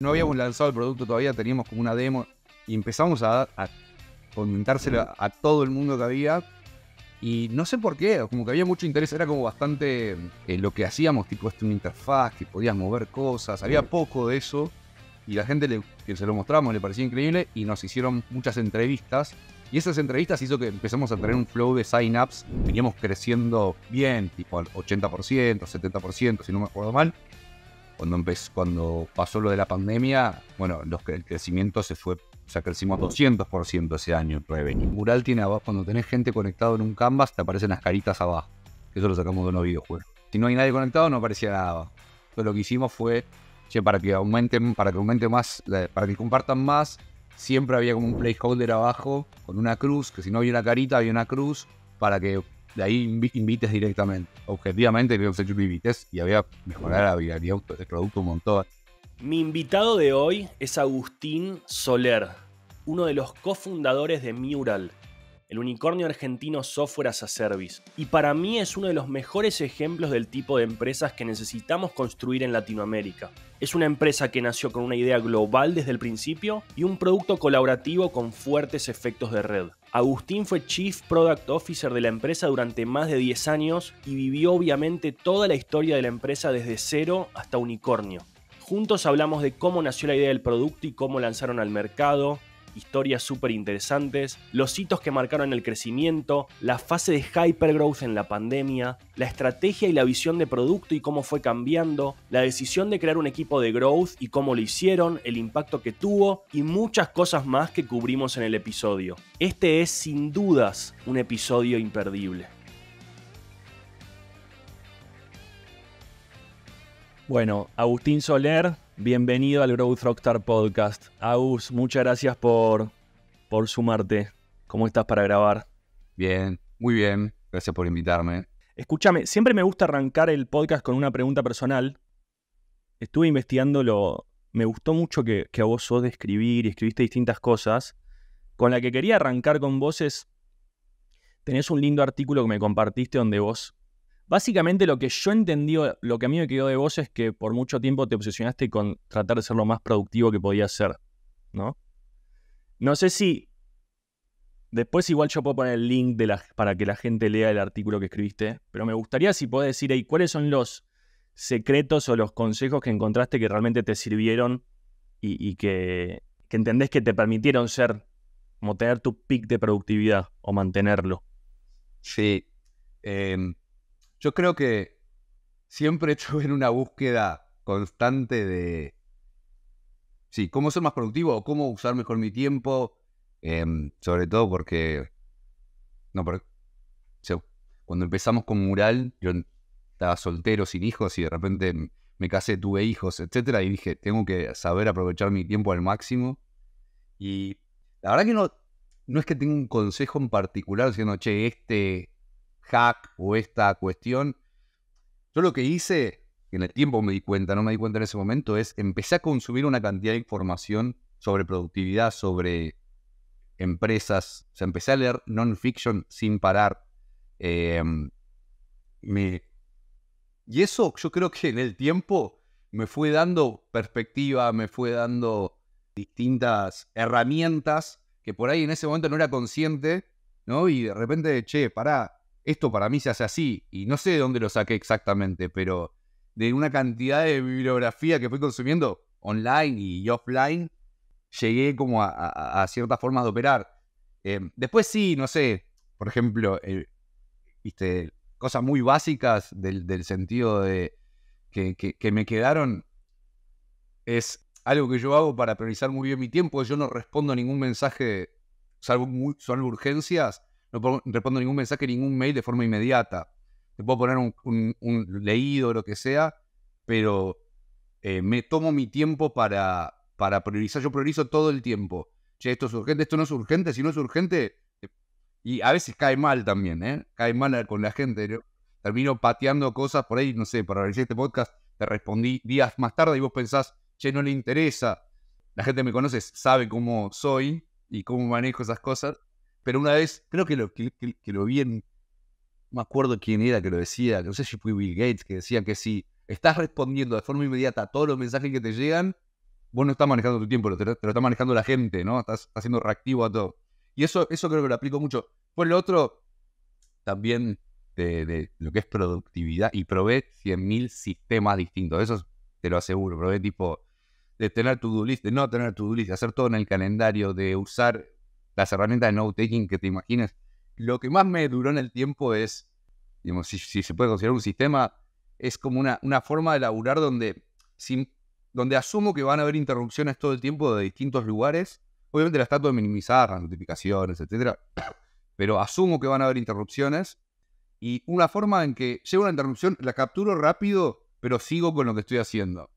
no habíamos lanzado el producto todavía, teníamos como una demo y empezamos a, a comentárselo a, todo el mundo que había. Y no sé por qué, como que había mucho interés, era como bastante en eh, lo que hacíamos, tipo este una interfaz, que podías mover cosas, había poco de eso. Y la gente que se lo mostramos le parecía increíble y nos hicieron muchas entrevistas. Y esas entrevistas hizo que empezamos a tener un flow de sign-ups, veníamos creciendo bien, tipo al 80%, 70%, si no me acuerdo mal. Cuando, empezó, cuando pasó lo de la pandemia, bueno, el crecimiento se fue, o sea, crecimos 200% ese año en Mural tiene abajo, cuando tenés gente conectado en un canvas, te aparecen las caritas abajo. Eso lo sacamos de unos videojuegos. Si no hay nadie conectado, no aparecía nada abajo. Entonces lo que hicimos fue, che, para que aumenten, para que aumente más, para que compartan más, siempre había como un placeholder abajo con una cruz, que si no había una carita, había una cruz, para que de ahí invites directamente. Objetivamente creo que invites y había mejorar la viralidad del producto un montón. Mi invitado de hoy es Agustín Soler, uno de los cofundadores de Mural, el unicornio argentino Software as a Service. Y para mí es uno de los mejores ejemplos del tipo de empresas que necesitamos construir en Latinoamérica. Es una empresa que nació con una idea global desde el principio y un producto colaborativo con fuertes efectos de red. Agustín fue Chief Product Officer de la empresa durante más de 10 años y vivió obviamente toda la historia de la empresa desde cero hasta unicornio. Juntos hablamos de cómo nació la idea del producto y cómo lanzaron al mercado, historias súper interesantes, los hitos que marcaron el crecimiento, la fase de hypergrowth en la pandemia, la estrategia y la visión de producto y cómo fue cambiando, la decisión de crear un equipo de growth y cómo lo hicieron, el impacto que tuvo y muchas cosas más que cubrimos en el episodio. Este es sin dudas un episodio imperdible. Bueno, Agustín Soler, Bienvenido al Growth Rockstar Podcast. Agus, muchas gracias por, por sumarte. ¿Cómo estás para grabar? Bien, muy bien. Gracias por invitarme. Escúchame, siempre me gusta arrancar el podcast con una pregunta personal. Estuve lo, Me gustó mucho que, que vos sos de escribir y escribiste distintas cosas. Con la que quería arrancar con vos es. Tenés un lindo artículo que me compartiste donde vos Básicamente lo que yo entendí, lo que a mí me quedó de vos es que por mucho tiempo te obsesionaste con tratar de ser lo más productivo que podías ser, ¿no? No sé si después igual yo puedo poner el link para que la gente lea el artículo que escribiste, pero me gustaría si podés decir ahí cuáles son los secretos o los consejos que encontraste que realmente te sirvieron y, que, entendés que te permitieron ser, como tener tu pic de productividad o mantenerlo. Sí. Em, yo creo que siempre he estuve en una búsqueda constante de, sí, cómo ser más productivo, o cómo usar mejor mi tiempo, em, sobre todo porque, no, cuando empezamos con Mural, yo estaba soltero, sin hijos, y de repente me casé, tuve hijos, etcétera, y dije, tengo que saber aprovechar mi tiempo al máximo. Y la verdad que no, no es que tenga un consejo en particular, diciendo, che, este hack o esta cuestión. Yo lo que hice, en el tiempo me di cuenta, no me di cuenta en ese momento, es empecé a consumir una cantidad de información sobre productividad, sobre empresas. O sea, empecé a leer non-fiction sin parar. Em, me... Y eso yo creo que en el tiempo me fue dando perspectiva, me fue dando distintas herramientas que por ahí en ese momento no era consciente, ¿no? Y de repente, che, pará, esto para mí se hace así, y no sé de dónde lo saqué exactamente, pero de una cantidad de bibliografía que fui consumiendo online y offline, llegué como a, ciertas formas de operar. Em, después sí, no sé, por ejemplo, eh, viste, cosas muy básicas del, sentido de que, me quedaron es algo que yo hago para priorizar muy bien mi tiempo. Yo no respondo a ningún mensaje, salvo, muy, son urgencias, no respondo ningún mensaje, ningún mail de forma inmediata. Te puedo poner un, un, un leído, lo que sea, pero eh, me tomo mi tiempo para, para priorizar. Yo priorizo todo el tiempo. Che, esto es urgente, esto no es urgente, si no es urgente. Eh, y a veces cae mal también, ¿eh? Cae mal con la gente. Termino pateando cosas por ahí, no sé, para realizar este podcast, te respondí días más tarde y vos pensás, che, no le interesa. La gente me conoce, sabe cómo soy y cómo manejo esas cosas pero una vez, creo que lo, lo vi en, no me acuerdo quién era que lo decía, no sé si fue Bill Gates, que decía que si estás respondiendo de forma inmediata a todos los mensajes que te llegan, vos no estás manejando tu tiempo, te lo, está manejando la gente, ¿no? Estás, haciendo reactivo a todo. Y eso, eso creo que lo aplico mucho. Por lo otro, también de, de, lo que es productividad y probé 100.000 sistemas distintos. Eso te lo aseguro. Probé tipo de tener tu do list, de no tener tu do list, de hacer todo en el calendario, de usar las herramientas de note-taking que te imaginas. Lo que más me duró en el tiempo es, digamos, si, se puede considerar un sistema, es como una, una forma de laburar donde, sin, donde asumo que van a haber interrupciones todo el tiempo de distintos lugares. Obviamente las trato de minimizar, las notificaciones, etc. pero asumo que van a haber interrupciones. Y una forma en que llega una interrupción, la capturo rápido, pero sigo con lo que estoy haciendo.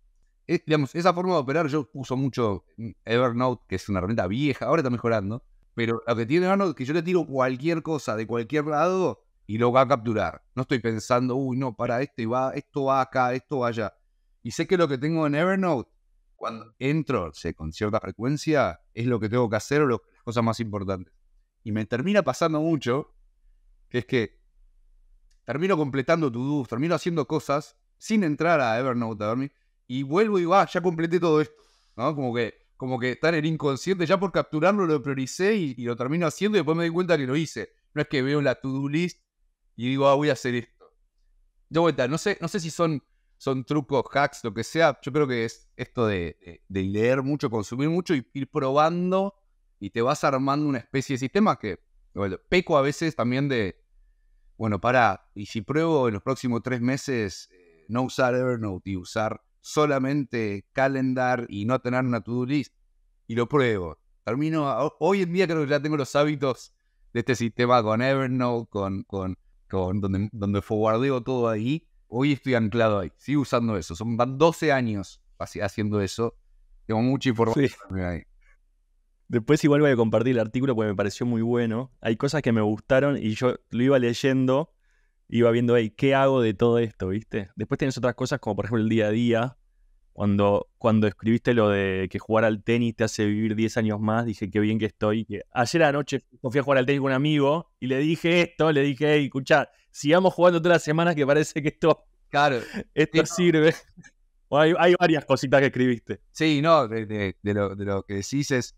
digamos, esa forma de operar yo uso mucho mm, Evernote, que es una herramienta vieja, ahora está mejorando, pero lo que tiene Evernote es que yo le tiro cualquier cosa de cualquier lado y lo va a capturar. No estoy pensando, uy, no, para este va, esto va acá, esto va allá. Y sé que lo que tengo en Evernote, cuando entro sé, con cierta frecuencia, es lo que tengo que hacer o las cosas más importantes. Y me termina pasando mucho, que es que termino completando tu termino haciendo cosas sin entrar a Evernote a dormir, y vuelvo y va, ya completé todo esto. ¿no? Como que como que está en el inconsciente, ya por capturarlo lo prioricé y, lo termino haciendo y después me di cuenta que lo hice. No es que veo la to-do list y digo, ah, voy a hacer esto. Yo, vuelta, no sé, no sé si son, son trucos, hacks, lo que sea. Yo creo que es esto de, leer mucho, consumir mucho y ir probando y te vas armando una especie de sistema que bueno, peco a veces también de, bueno, para, y si pruebo en los próximos tres meses eh, no usar Evernote y usar solamente calendar y no tener una to-do list y lo pruebo. Termino, hoy en día creo que ya tengo los hábitos de este sistema con Evernote, con, con, con donde, donde forwardeo todo ahí. Hoy estoy anclado ahí, sigo usando eso. Son van 12 años haciendo eso. Tengo mucha información ahí. Después igual voy a compartir el artículo porque me pareció muy bueno. Hay cosas que me gustaron y yo lo iba leyendo iba viendo, hey, ¿qué hago de todo esto, viste? Después tienes otras cosas como, por ejemplo, el día a día. Cuando, cuando escribiste lo de que jugar al tenis te hace vivir 10 años más, dije, qué bien que estoy. Que ayer anoche fui a jugar al tenis con un amigo y le dije esto, le dije, hey, escuchá, sigamos jugando todas las semanas que parece que esto, claro, esto sirve. hay, hay, varias cositas que escribiste. Sí, no, de, lo, que decís es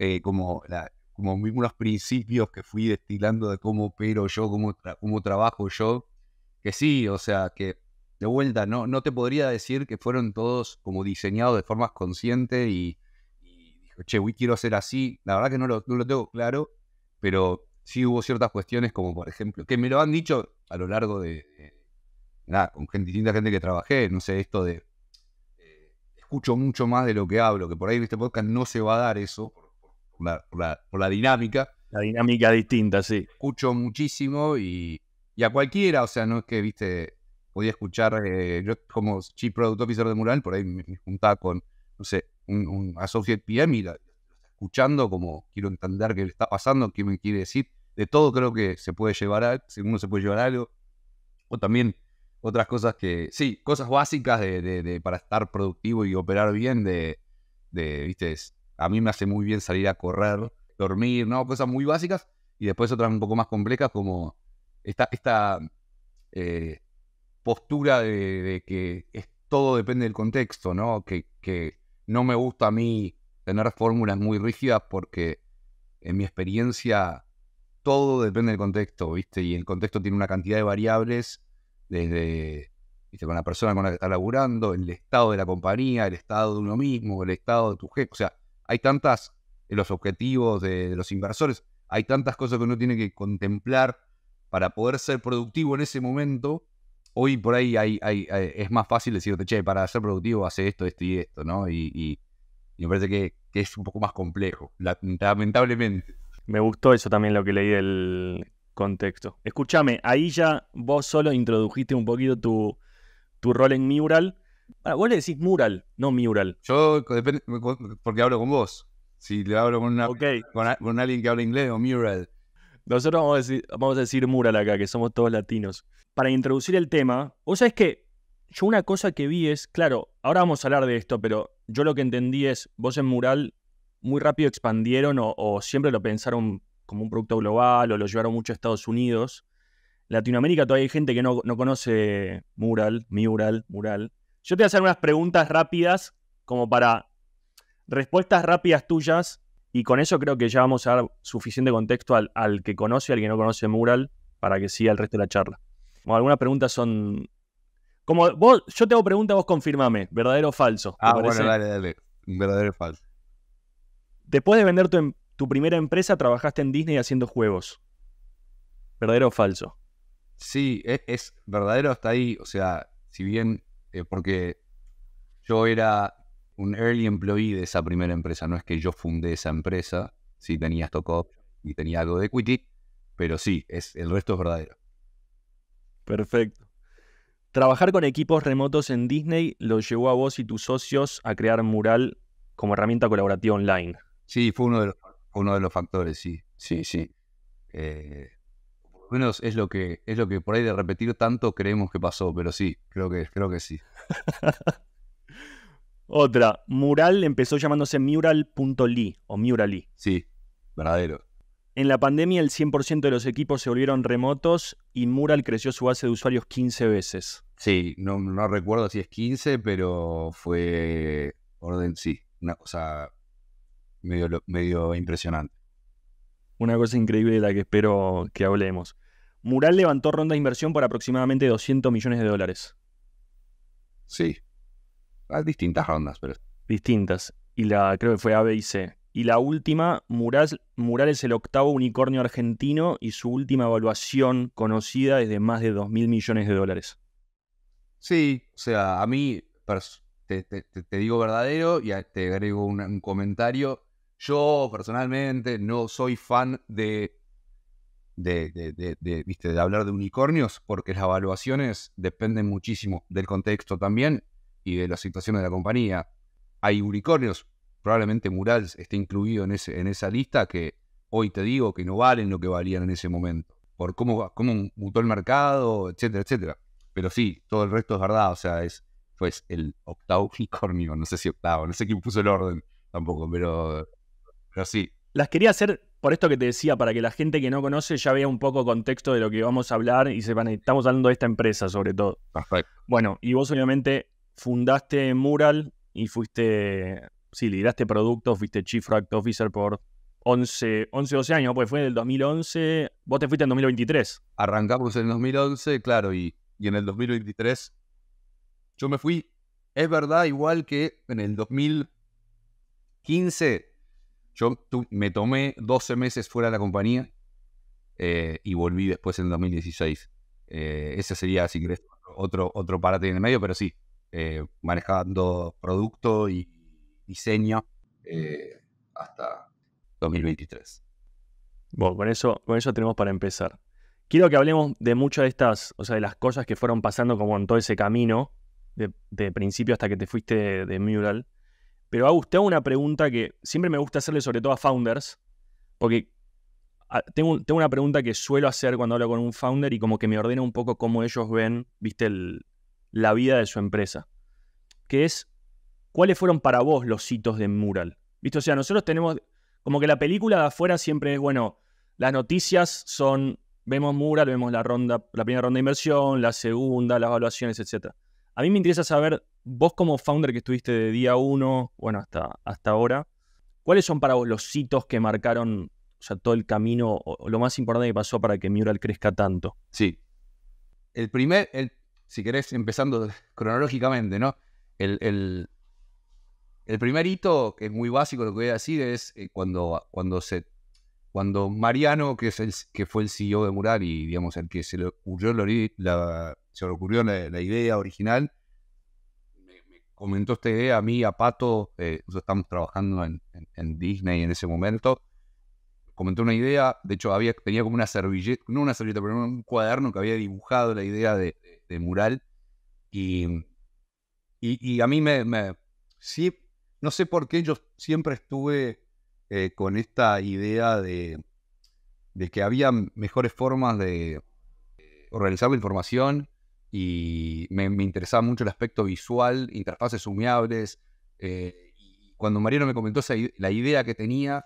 eh, como la, como unos principios que fui destilando de cómo opero yo, cómo, trabajo yo, que sí, o sea, que de vuelta, no, no te podría decir que fueron todos como diseñados de formas conscientes y, y dijo, che, uy, quiero hacer así. La verdad que no lo, tengo claro, pero sí hubo ciertas cuestiones como, por ejemplo, que me lo han dicho a lo largo de, nada, con gente, distinta gente que trabajé, no sé, esto de, eh, escucho mucho más de lo que hablo, que por ahí en este podcast no se va a dar eso, la, por la dinámica. La dinámica distinta, sí. Escucho muchísimo y, a cualquiera, o sea, no es que, viste, podía escuchar, eh, yo como Chief Product Officer de Mural, por ahí me, juntaba con, no sé, un, Associate PM y escuchando como quiero entender qué le está pasando, qué me quiere decir. De todo creo que se puede llevar a, uno se puede llevar algo. O también otras cosas que, sí, cosas básicas de, para estar productivo y operar bien, de, de viste, a mí me hace muy bien salir a correr, dormir, ¿no? Cosas muy básicas. Y después otras un poco más complejas como esta, eh, postura de, que es, todo depende del contexto, ¿no? Que, que no me gusta a mí tener fórmulas muy rígidas porque en mi experiencia todo depende del contexto, ¿viste? Y el contexto tiene una cantidad de variables desde ¿viste? con la persona con la que está laburando, el estado de la compañía, el estado de uno mismo, el estado de tu jefe. O sea, hay tantas, eh, los objetivos de, los inversores, hay tantas cosas que uno tiene que contemplar para poder ser productivo en ese momento. Hoy por ahí es más fácil decirte, che, para ser productivo hace esto, esto y esto, ¿no? Y, me parece que, es un poco más complejo, lamentablemente. Me gustó eso también lo que leí del contexto. Escúchame, ahí ya vos solo introdujiste un poquito tu, tu rol en Mural Ahora, vos le decís mural, no mural. Yo, porque hablo con vos. Si le hablo con, con, alguien que habla inglés o mural. Nosotros vamos a, decir, mural acá, que somos todos latinos. Para introducir el tema, vos sabés que yo una cosa que vi es, claro, ahora vamos a hablar de esto, pero yo lo que entendí es, vos en mural muy rápido expandieron o, siempre lo pensaron como un producto global o lo llevaron mucho a Estados Unidos. Latinoamérica todavía hay gente que no, no conoce mural, mural, mural. Yo te voy a hacer unas preguntas rápidas, como para respuestas rápidas tuyas, y con eso creo que ya vamos a dar suficiente contexto al, que conoce y al que no conoce Mural para que siga el resto de la charla. Bueno, algunas preguntas son. Como vos, yo tengo preguntas, vos confirmame, verdadero o falso. Ah, bueno, dale, dale. Verdadero o falso. Después de vender em, tu, primera empresa, trabajaste en Disney haciendo juegos. ¿Verdadero o falso? Sí, es, es verdadero hasta ahí. O sea, si bien eh, porque yo era un early employee de esa primera empresa, no es que yo fundé esa empresa, sí tenía stock y tenía algo de equity, pero sí, es, el resto es verdadero. Perfecto. Trabajar con equipos remotos en Disney lo llevó a vos y tus socios a crear Mural como herramienta colaborativa online. Sí, fue uno de los, uno de los factores, sí. Sí, sí. Eh, menos es lo que es lo que por ahí de repetir tanto creemos que pasó, pero sí, creo que, creo que sí. Otra, Mural empezó llamándose Mural.ly o Murally. Sí, verdadero. En la pandemia el 100% de los equipos se volvieron remotos y Mural creció su base de usuarios 15 veces. Sí, no, recuerdo si es 15, pero fue orden, sí, una cosa medio, medio impresionante. Una cosa increíble de la que espero que hablemos. Mural levantó ronda de inversión por aproximadamente 200 millones de dólares. Sí. Hay ah, distintas rondas, pero. Distintas. Y la, creo que fue A, B y C. Y la última, Mural, Mural es el octavo unicornio argentino y su última evaluación conocida es de más de 2 mil millones de dólares. Sí, o sea, a mí te, digo verdadero y te agrego un comentario. Yo personalmente no soy fan de de, de, ¿viste? de hablar de unicornios, porque las evaluaciones dependen muchísimo del contexto también y de la situación de la compañía. Hay unicornios, probablemente Murals esté incluido en, ese, en esa lista, que hoy te digo que no valen lo que valían en ese momento, por cómo, cómo mutó el mercado, etcétera, etcétera. Pero sí, todo el resto es verdad, o sea, es pues el octavo unicornio, no sé si octavo, no sé quién puso el orden tampoco, pero, pero sí. Las quería hacer por esto que te decía, para que la gente que no conoce ya vea un poco contexto de lo que vamos a hablar y sepan, estamos hablando de esta empresa sobre todo. Perfecto. Bueno, y vos obviamente fundaste Mural y fuiste, sí, lideraste productos, fuiste Chief Product Officer por 11, 11, 12 años, pues fue en el 2011, vos te fuiste en 2023. Arrancamos en el 2011, claro, y, y en el 2023 yo me fui. Es verdad, igual que en el 2015 yo me tomé 12 meses fuera de la compañía eh, y volví después en 2016. Eh, ese sería, si querés, otro, otro parate en el medio, pero sí, eh, manejando producto y diseño hasta 2023. Bueno, con eso, con eso tenemos para empezar. Quiero que hablemos de muchas de estas, o sea, de las cosas que fueron pasando como en todo ese camino, de, principio hasta que te fuiste de Mural. Pero Agus, usted una pregunta que siempre me gusta hacerle sobre todo a founders, porque ah, tengo, tengo, una pregunta que suelo hacer cuando hablo con un founder y como que me ordena un poco cómo ellos ven, viste, la vida de su empresa. Que es, ¿cuáles fueron para vos los hitos de Mural? Viste, o sea, nosotros tenemos, como que la película de afuera siempre es, bueno, las noticias son, vemos Mural, vemos la ronda, la primera ronda de inversión, la segunda, las evaluaciones, etc. A mí me interesa saber, vos como founder que estuviste de día uno, bueno, hasta, hasta ahora, ¿cuáles son para vos los hitos que marcaron todo el camino o, lo más importante que pasó para que Mural crezca tanto? Sí. El primer, el, si querés, empezando cronológicamente, ¿no? El, el, primer hito, que es muy básico lo que voy a decir, es eh, cuando, cuando se cuando Mariano, que, es el, que fue el CEO de Mural y digamos el que se le ocurrió la, ocurrió la, idea original, me, comentó esta idea a mí, a Pato, eh, nosotros estamos trabajando en, Disney en ese momento, comentó una idea, de hecho había, tenía como una servilleta, no una servilleta, pero un cuaderno que había dibujado la idea de, Mural y, y, a mí me, me, sí, no sé por qué yo siempre estuve eh, con esta idea de, que había mejores formas de eh, organizar la información y me, interesaba mucho el aspecto visual, interfaces sumiables. Eh, y cuando Mariano me comentó la idea que tenía,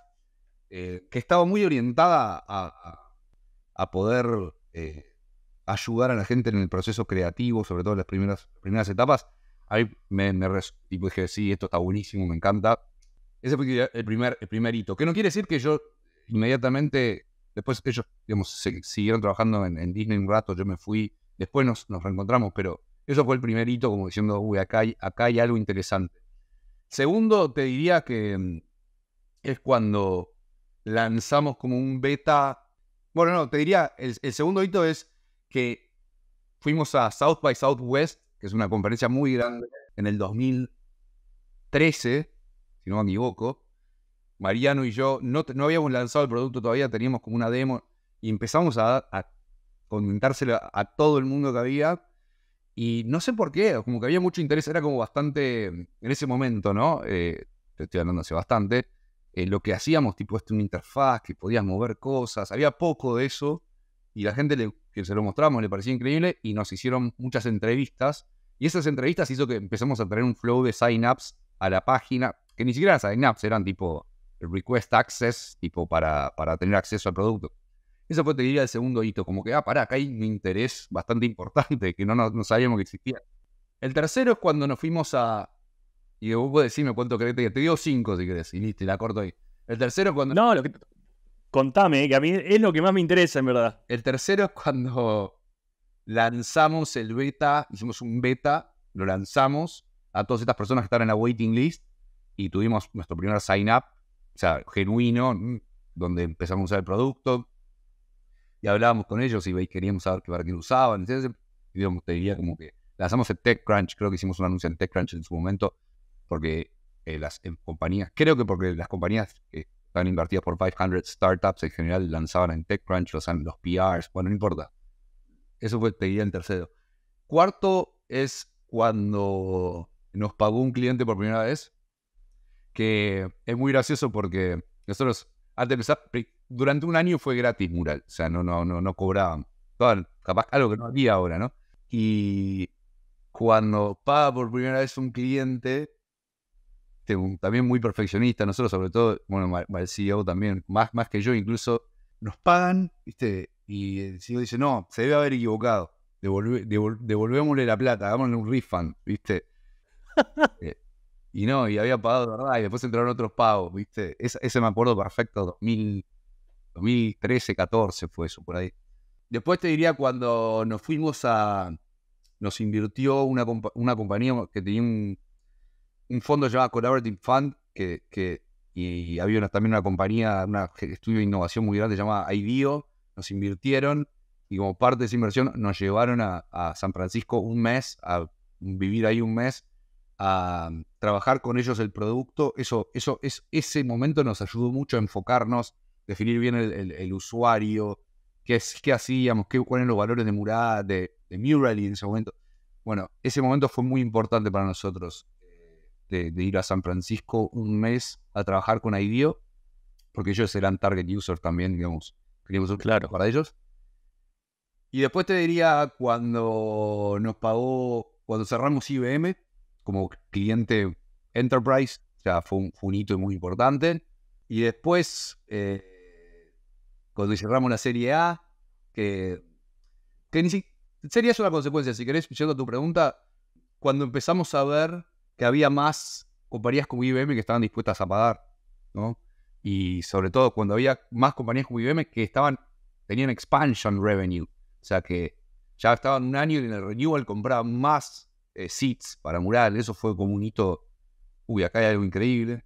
que estaba muy orientada a, poder ayudar a la gente en el proceso creativo, sobre todo en las primeras, primeras etapas, ahí me, pues dije, sí, esto está buenísimo, me encanta. Ese fue el primer, el primer hito. Que no quiere decir que yo inmediatamente, después ellos, digamos, siguieron trabajando en, Disney un rato, yo me fui, después nos, reencontramos, pero eso fue el primer hito, como diciendo, uy, acá hay, algo interesante. Segundo, te diría que mm, es cuando lanzamos como un beta. Bueno, no, te diría, el, el segundo hito es que fuimos a South by Southwest, que es una conferencia muy grande, en el 2013 si no me equivoco, Mariano y yo no, no habíamos lanzado el producto todavía, teníamos como una demo y empezamos a, comentárselo a, todo el mundo que había. Y no sé por qué, como que había mucho interés, era como bastante, en ese momento, ¿no? Eh, te estoy hablando hace bastante, eh, lo que hacíamos, tipo, este, una interfaz, que podías mover cosas, había poco de eso, y la gente que se lo mostramos le parecía increíble, y nos hicieron muchas entrevistas, y esas entrevistas hizo que empezamos a tener un flow de sign-ups a la página, que ni siquiera eran signups, eran tipo request access, tipo para, para tener acceso al producto. Eso fue, te diría, el segundo hito, como que, ah, pará, acá hay un interés bastante importante que no, sabíamos que existía. El tercero es cuando nos fuimos a... Y vos puedes decirme cuánto crees te dio cinco si querés, y listo, la corto ahí. El tercero es cuando... No, lo que... Contame, eh, que a mí es lo que más me interesa, en verdad. El tercero es cuando lanzamos el beta, hicimos un beta, lo lanzamos a todas estas personas que estaban en la waiting list y tuvimos nuestro primer sign-up, o sea, genuino, mm, donde empezamos a usar el producto y hablábamos con ellos y queríamos saber qué para qué lo usaban, Y digamos, te diría como que lanzamos en TechCrunch, creo que hicimos un anuncio en TechCrunch en su momento, porque eh, las em, compañías, creo que porque las compañías que están invertidas por 500 startups en general lanzaban en TechCrunch los, los PRs, bueno, no importa. Eso fue, te diría, el tercero. Cuarto es cuando nos pagó un cliente por primera vez que es muy gracioso porque nosotros, antes de empezar, durante un año fue gratis mural, o sea, no, no, no, no cobraban. capaz algo que no había ahora, ¿no? Y cuando paga por primera vez un cliente, también muy perfeccionista, nosotros sobre todo, bueno, el CEO también, más, más que yo incluso, nos pagan, ¿viste? Y el CEO dice, no, se debe haber equivocado, devolvemosle la plata, hagámosle un refund, ¿viste? Eh, y no, y había pagado verdad, y después entraron otros pagos, ¿viste? Ese, me acuerdo perfecto, 2013, 14 fue eso, por ahí. Después te diría cuando nos fuimos a. Nos invirtió una, una compañía que tenía un, fondo llamado Collaborative Fund, que, y había también una compañía, un estudio de innovación muy grande llamada IDEO, nos invirtieron y como parte de esa inversión nos llevaron a, a San Francisco un mes, a vivir ahí un mes a mm, trabajar con ellos el producto. Eso, eso, es, ese momento nos ayudó mucho a enfocarnos, definir bien el, usuario, qué, es, qué hacíamos, qué, cuáles eran los valores de Murad, de, de Murali en ese momento. Bueno, ese momento fue muy importante para nosotros, de, ir a San Francisco un mes a trabajar con IDEO, porque ellos eran target users también, digamos. Queríamos claro. para ellos. Y después te diría cuando nos pagó, cuando cerramos IBM, como cliente enterprise, o sea, fue un, hito muy importante. Y después, eh, cuando cerramos la Serie A, que, que la es una consecuencia, si querés, yendo tu pregunta, cuando empezamos a ver que había más compañías como IBM que estaban dispuestas a pagar, ¿no? Y sobre todo cuando había más compañías como IBM que estaban, tenían expansion revenue, o sea que ya estaban un año y en el renewal compraban más eh, sits para mural. Eso fue como un hito. Uy, acá hay algo increíble.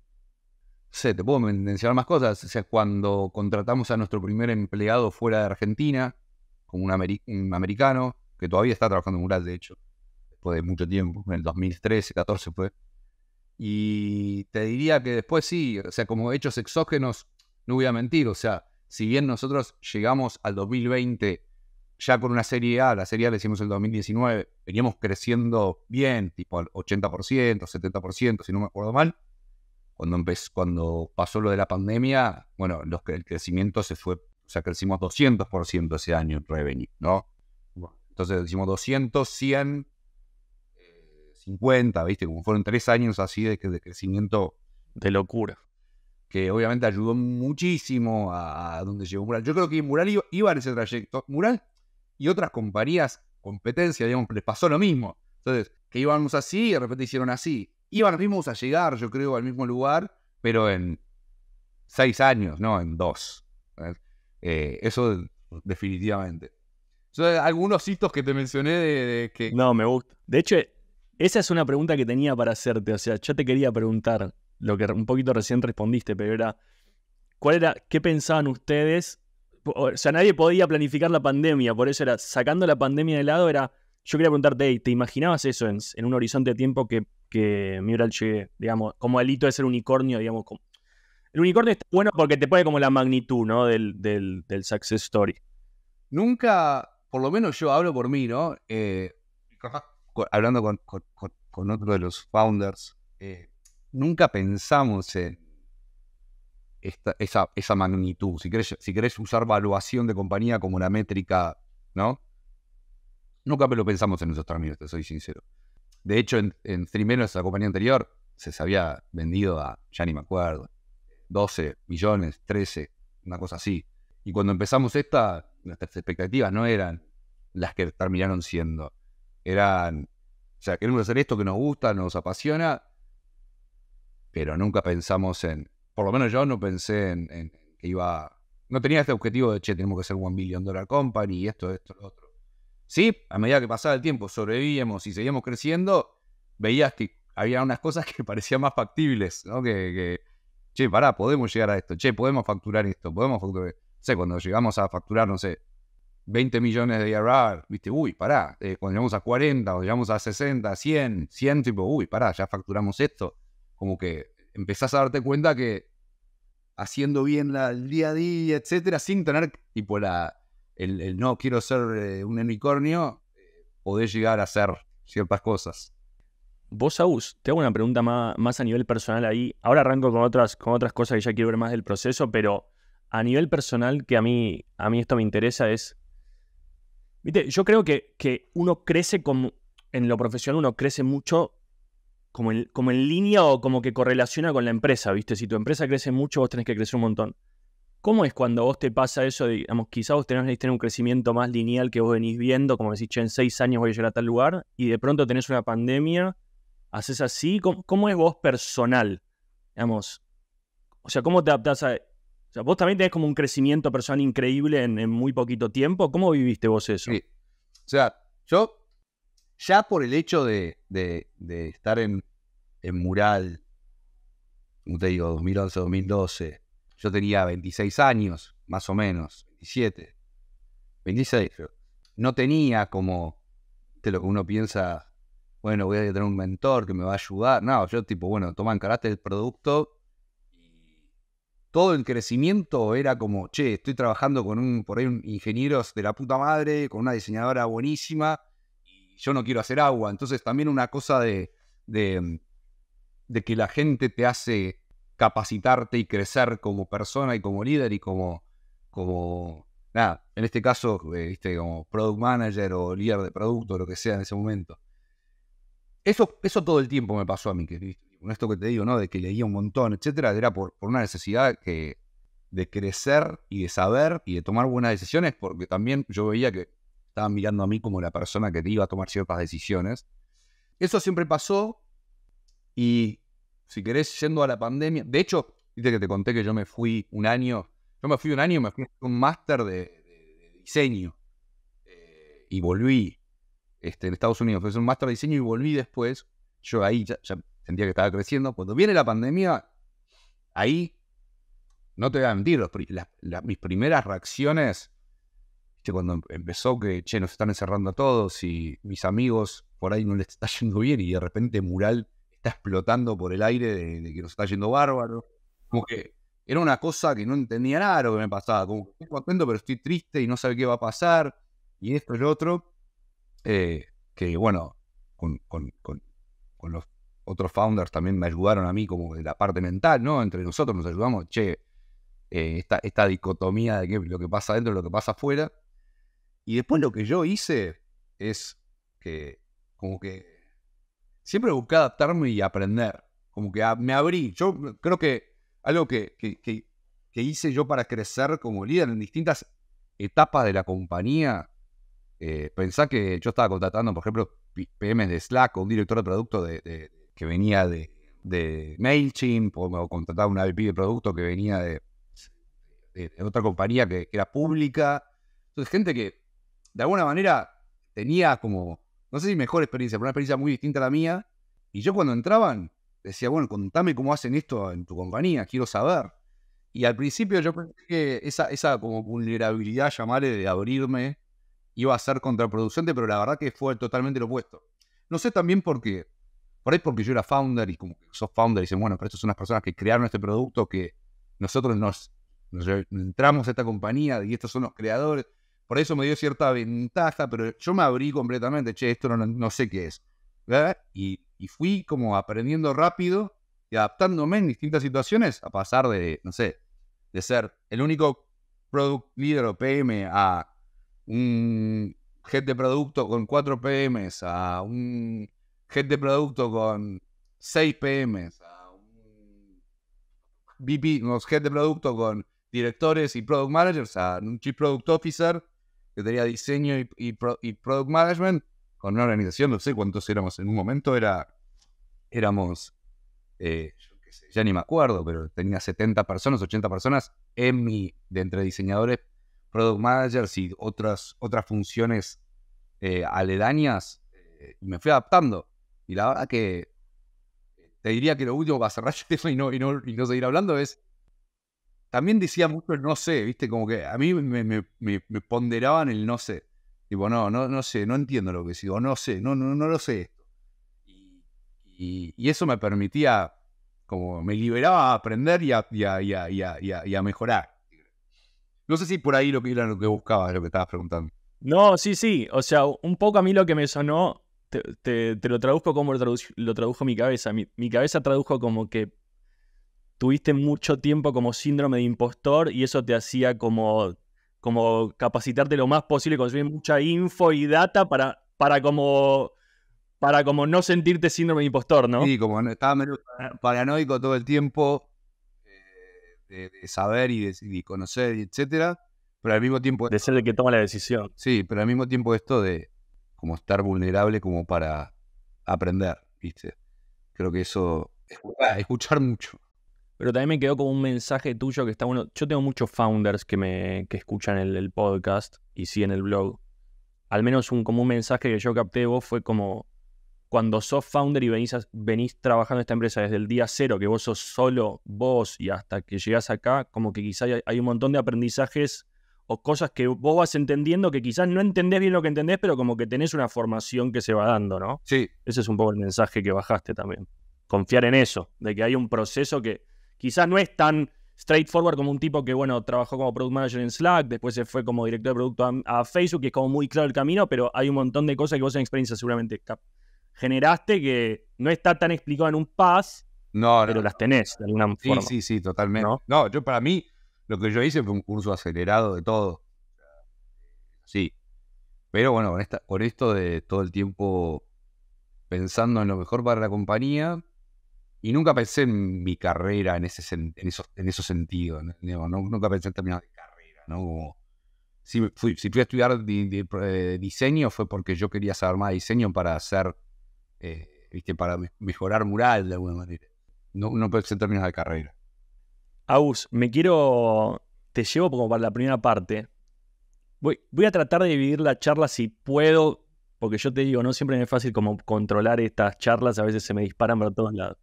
No te puedo mencionar más cosas. O sea, cuando contratamos a nuestro primer empleado fuera de Argentina, como un, americano, que todavía está trabajando en mural, de hecho, después de mucho tiempo, en el 2013, 14 fue. Y te diría que después sí, o sea, como hechos exógenos, no voy a mentir, o sea, si bien nosotros llegamos al 2020 ya con una Serie A, la Serie A la hicimos el 2019, veníamos creciendo bien, tipo al 80%, 70%, si no me acuerdo mal. Cuando, empezó, cuando pasó lo de la pandemia, bueno, los, el crecimiento se fue, o sea, crecimos 200% ese año en revenue, ¿no? Entonces decimos 200, 100, 50, ¿viste? Como fueron tres años así de, crecimiento. De locura que obviamente ayudó muchísimo a, donde llegó Mural. Yo creo que Mural iba, en ese trayecto. Mural y otras compañías competencia, digamos, les pasó lo mismo. Entonces, que íbamos así y de repente hicieron así. Iban mismos a llegar, yo creo, al mismo lugar, pero en seis años, no en dos. Eh, eso definitivamente. Entonces, eh, algunos hitos que te mencioné de, de que... No, me gusta. De hecho, esa es una pregunta que tenía para hacerte. O sea, yo te quería preguntar lo que un poquito recién respondiste, pero era, ¿cuál era, qué pensaban ustedes o sea, nadie podía planificar la pandemia, por eso era, sacando la pandemia de lado, era, yo quería preguntarte, ¿te imaginabas eso en, un horizonte de tiempo que, que Mural llegue, digamos, como el hito de ser unicornio, digamos, como... El unicornio está bueno porque te pone como la magnitud, ¿no? Del, success story. Nunca, por lo menos yo hablo por mí, ¿no? Eh, hablando con, otro de los founders, eh, nunca pensamos en esa, esa, magnitud. Si querés, si querés usar valuación de compañía como una métrica, ¿no? Nunca lo pensamos en esos términos, te soy sincero. De hecho, en, en Trimeno, esa compañía anterior, se, se había vendido a, ya ni me acuerdo, 12 millones, 13, una cosa así. Y cuando empezamos esta, nuestras expectativas no eran las que terminaron siendo. Eran, o sea, queremos hacer esto que nos gusta, nos apasiona, pero nunca pensamos en, por lo menos yo no pensé en, que iba, no tenía este objetivo de, che, tenemos que ser One Billion Dollar Company y esto, esto, lo otro. Sí, a medida que pasaba el tiempo, sobrevivíamos y seguíamos creciendo, veías que había unas cosas que parecían más factibles, ¿no? Que, che, pará, podemos llegar a esto, che, podemos facturar esto, podemos facturar... sé, cuando llegamos a facturar, no sé, 20 millones de IRR, viste, uy, pará, eh, cuando llegamos a 40, cuando llegamos a 60, 100, 100, tipo, uy, pará, ya facturamos esto, como que empezás a darte cuenta que haciendo bien la, el día a día, etcétera, sin tener tipo la, el, no quiero ser eh, un unicornio, eh, podés llegar a hacer ciertas cosas. Vos, Saúl, te hago una pregunta más, a nivel personal ahí. Ahora arranco con otras, con otras cosas que ya quiero ver más del proceso, pero a nivel personal, que a mí, a mí esto me interesa, es. Viste, yo creo que, que uno crece como. En lo profesional uno crece mucho como en, como en línea o como que correlaciona con la empresa, ¿viste? Si tu empresa crece mucho, vos tenés que crecer un montón. ¿Cómo es cuando vos te pasa eso? digamos, quizás vos tenés, que tener un crecimiento más lineal que vos venís viendo, como decís, che, en seis años voy a llegar a tal lugar, y de pronto tenés una pandemia, haces así. ¿Cómo, es vos personal? Digamos, o sea, ¿cómo te adaptás a... O sea, vos también tenés como un crecimiento personal increíble en muy poquito tiempo. ¿Cómo viviste vos eso? Sí. O sea, yo ya por el hecho de, estar en, mural, como te digo, 2011-2012, yo tenía 26 años, más o menos, 27, 26. No tenía como, de lo que uno piensa, bueno, voy a tener un mentor que me va a ayudar. No, yo tipo, bueno, toma, encaraste el producto. y Todo el crecimiento era como, che, estoy trabajando con un, por ahí, un ingenieros de la puta madre, con una diseñadora buenísima yo no quiero hacer agua. Entonces también una cosa de, mm, de, que la gente te hace capacitarte y crecer como persona y como líder y como, como nada, en este caso, eh, como product manager o líder de producto, lo que sea en ese momento. Eso, eso todo el tiempo me pasó a mí, que con esto que te digo, ¿no? De que leía un montón, etcétera, era por, por una necesidad que, de crecer y de saber y de tomar buenas decisiones, porque también yo veía que estaban mirando a mí como la persona que te iba a tomar ciertas decisiones. Eso siempre pasó y si querés, yendo a la pandemia, de hecho, viste que te conté que yo me fui un año, yo me fui un año, me fui un máster de, diseño eh, y volví este, en Estados Unidos, fui un máster de diseño y volví después, yo ahí ya, sentía que estaba creciendo, cuando viene la pandemia, ahí no te voy a mentir, mis primeras reacciones cuando em, empezó que, che, nos están encerrando a todos y mis amigos por ahí no les está yendo bien y de repente Mural está explotando por el aire de, que nos está yendo bárbaro. Como que era una cosa que no entendía nada lo que me pasaba. Como que estoy contento, pero estoy triste y no sabe qué va a pasar. Y esto es lo otro. Eh, que bueno, con, los otros founders también me ayudaron a mí, como de la parte mental, ¿no? Entre nosotros nos ayudamos, che, eh, esta, dicotomía de lo que pasa adentro y lo que pasa afuera. Y después lo que yo hice es que, como que, siempre busqué adaptarme y aprender. Como que me abrí. Yo creo que algo que, que, hice yo para crecer como líder en distintas etapas de la compañía. Eh, pensá que yo estaba contratando, por ejemplo, PM de Slack o un director de producto que venía de, de MailChimp o, contrataba una VP de producto que venía de, otra compañía que, era pública. Entonces, gente que de alguna manera tenía como, no sé si mejor experiencia, pero una experiencia muy distinta a la mía. Y yo cuando entraban decía, bueno, contame cómo hacen esto en tu compañía, quiero saber. Y al principio yo pensé que esa, esa como vulnerabilidad, llamarle, de abrirme, iba a ser contraproducente, pero la verdad que fue totalmente lo opuesto. No sé también por qué. Por ahí porque yo era founder y como que sos founder y dicen, bueno, pero estas son las personas que crearon este producto que nosotros nos, nos entramos a esta compañía y estos son los creadores. Por eso me dio cierta ventaja, pero yo me abrí completamente, che, esto no, sé qué es. Y, fui como aprendiendo rápido y adaptándome en distintas situaciones a pasar de, no sé, de ser el único product leader o PM a un head de producto con 4 PMs, a un head de producto con 6 PMs, a un VP, head de producto con directores y product managers, a un chief product officer tenía diseño y, product management, con una organización, no sé cuántos éramos en un momento, era éramos, eh, ya ni me acuerdo, pero tenía 70 personas, 80 personas en mi, de entre diseñadores, product managers y otras, otras funciones eh, aledañas, eh, y me fui adaptando. Y la verdad que te diría que lo último para cerrar no, y no, y no seguir hablando es también decía mucho el no sé, ¿viste? Como que a mí me, ponderaban el no sé. Tipo, no, no, no sé, no entiendo lo que digo, no sé, no, no, no lo sé y, y, eso me permitía, como me liberaba a aprender y a, mejorar. No sé si por ahí lo que era lo que buscabas, lo que estabas preguntando. No, sí, sí. O sea, un poco a mí lo que me sonó, te, lo traduzco como lo, tradujo, mi cabeza. mi cabeza tradujo como que tuviste mucho tiempo como síndrome de impostor y eso te hacía como, como capacitarte lo más posible, conseguir mucha info y data para, para como para como no sentirte síndrome de impostor, ¿no? Sí, como estaba ah. paranoico todo el tiempo eh, de, saber y de, conocer, y etcétera, pero al mismo tiempo... De ser el que toma la decisión. Sí, pero al mismo tiempo esto de como estar vulnerable como para aprender, ¿viste? Creo que eso... escuchar mucho pero también me quedó como un mensaje tuyo que está bueno. Yo tengo muchos founders que me escuchan el, el podcast y sí en el blog. Al menos un, común mensaje que yo capté de vos fue como cuando sos founder y venís, venís trabajando en esta empresa desde el día cero, que vos sos solo vos y hasta que llegás acá, como que quizás hay, un montón de aprendizajes o cosas que vos vas entendiendo que quizás no entendés bien lo que entendés, pero como que tenés una formación que se va dando, ¿no? Sí. Ese es un poco el mensaje que bajaste también. Confiar en eso, de que hay un proceso que quizás no es tan straightforward como un tipo que, bueno, trabajó como product manager en Slack, después se fue como director de producto a, Facebook, que es como muy claro el camino, pero hay un montón de cosas que vos en experiencia seguramente generaste que no está tan explicado en un pass, no, pero las tenés de alguna sí, forma. Sí, sí, totalmente. ¿No? yo para mí, lo que yo hice fue un curso acelerado de todo. Sí. Pero bueno, con esto de todo el tiempo pensando en lo mejor para la compañía, y nunca pensé en mi carrera en ese, en esos, en sentido. nunca pensé en términos de carrera. si, fui, a estudiar eh, diseño fue porque yo quería saber más de diseño para hacer, eh, ¿viste? para mejorar mural de alguna manera. No, no pensé en términos de carrera. aus me quiero. Te llevo como para la primera parte. Voy, voy a tratar de dividir la charla si puedo, porque yo te digo, no siempre es fácil como controlar estas charlas, a veces se me disparan para todos lados.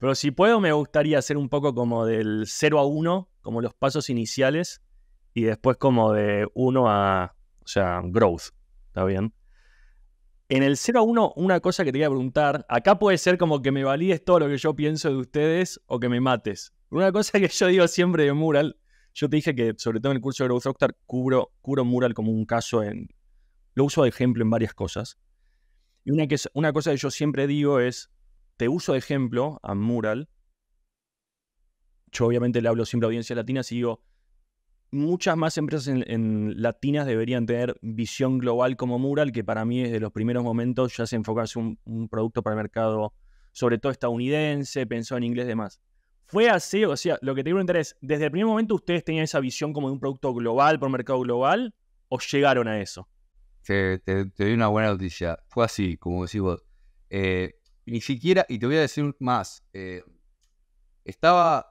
Pero si puedo, me gustaría hacer un poco como del 0 a 1, como los pasos iniciales, y después como de 1 a, o sea, growth, ¿está bien? En el 0 a 1, una cosa que te voy a preguntar, acá puede ser como que me valides todo lo que yo pienso de ustedes o que me mates. Una cosa que yo digo siempre de Mural, yo te dije que sobre todo en el curso de Growth Rockstar cubro, Mural como un caso en... Lo uso de ejemplo en varias cosas. Y una, que, una cosa que yo siempre digo es, te uso de ejemplo a Mural. Yo obviamente le hablo siempre a audiencias latinas y digo, muchas más empresas en, latinas deberían tener visión global como Mural, que para mí desde los primeros momentos ya se enfocarse un, un producto para el mercado, sobre todo estadounidense, pensó en inglés y demás. ¿Fue así? O sea, lo que te digo es, ¿desde el primer momento ustedes tenían esa visión como de un producto global, por mercado global, o llegaron a eso? Te, doy una buena noticia. Fue así, como decimos eh, ni siquiera, y te voy a decir más, eh, estaba estaba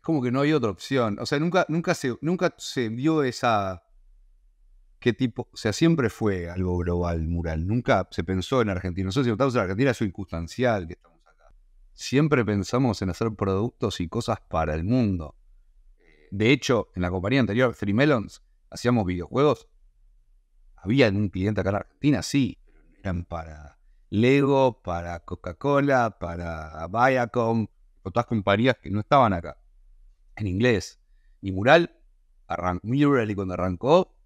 como que no había otra opción. O sea, nunca, nunca, se, nunca se vio esa... ¿Qué tipo? O sea, siempre fue algo global, mural. Nunca se pensó en Argentina. Nosotros si estamos en Argentina es circunstancial que estamos acá. Siempre pensamos en hacer productos y cosas para el mundo. De hecho, en la compañía anterior, Three Melons, hacíamos videojuegos. Había un cliente acá en Argentina, sí, eran para Lego, para Coca-Cola, para Viacom, otras compañías que no estaban acá, en inglés. Y Mural, arrancó, cuando arrancó,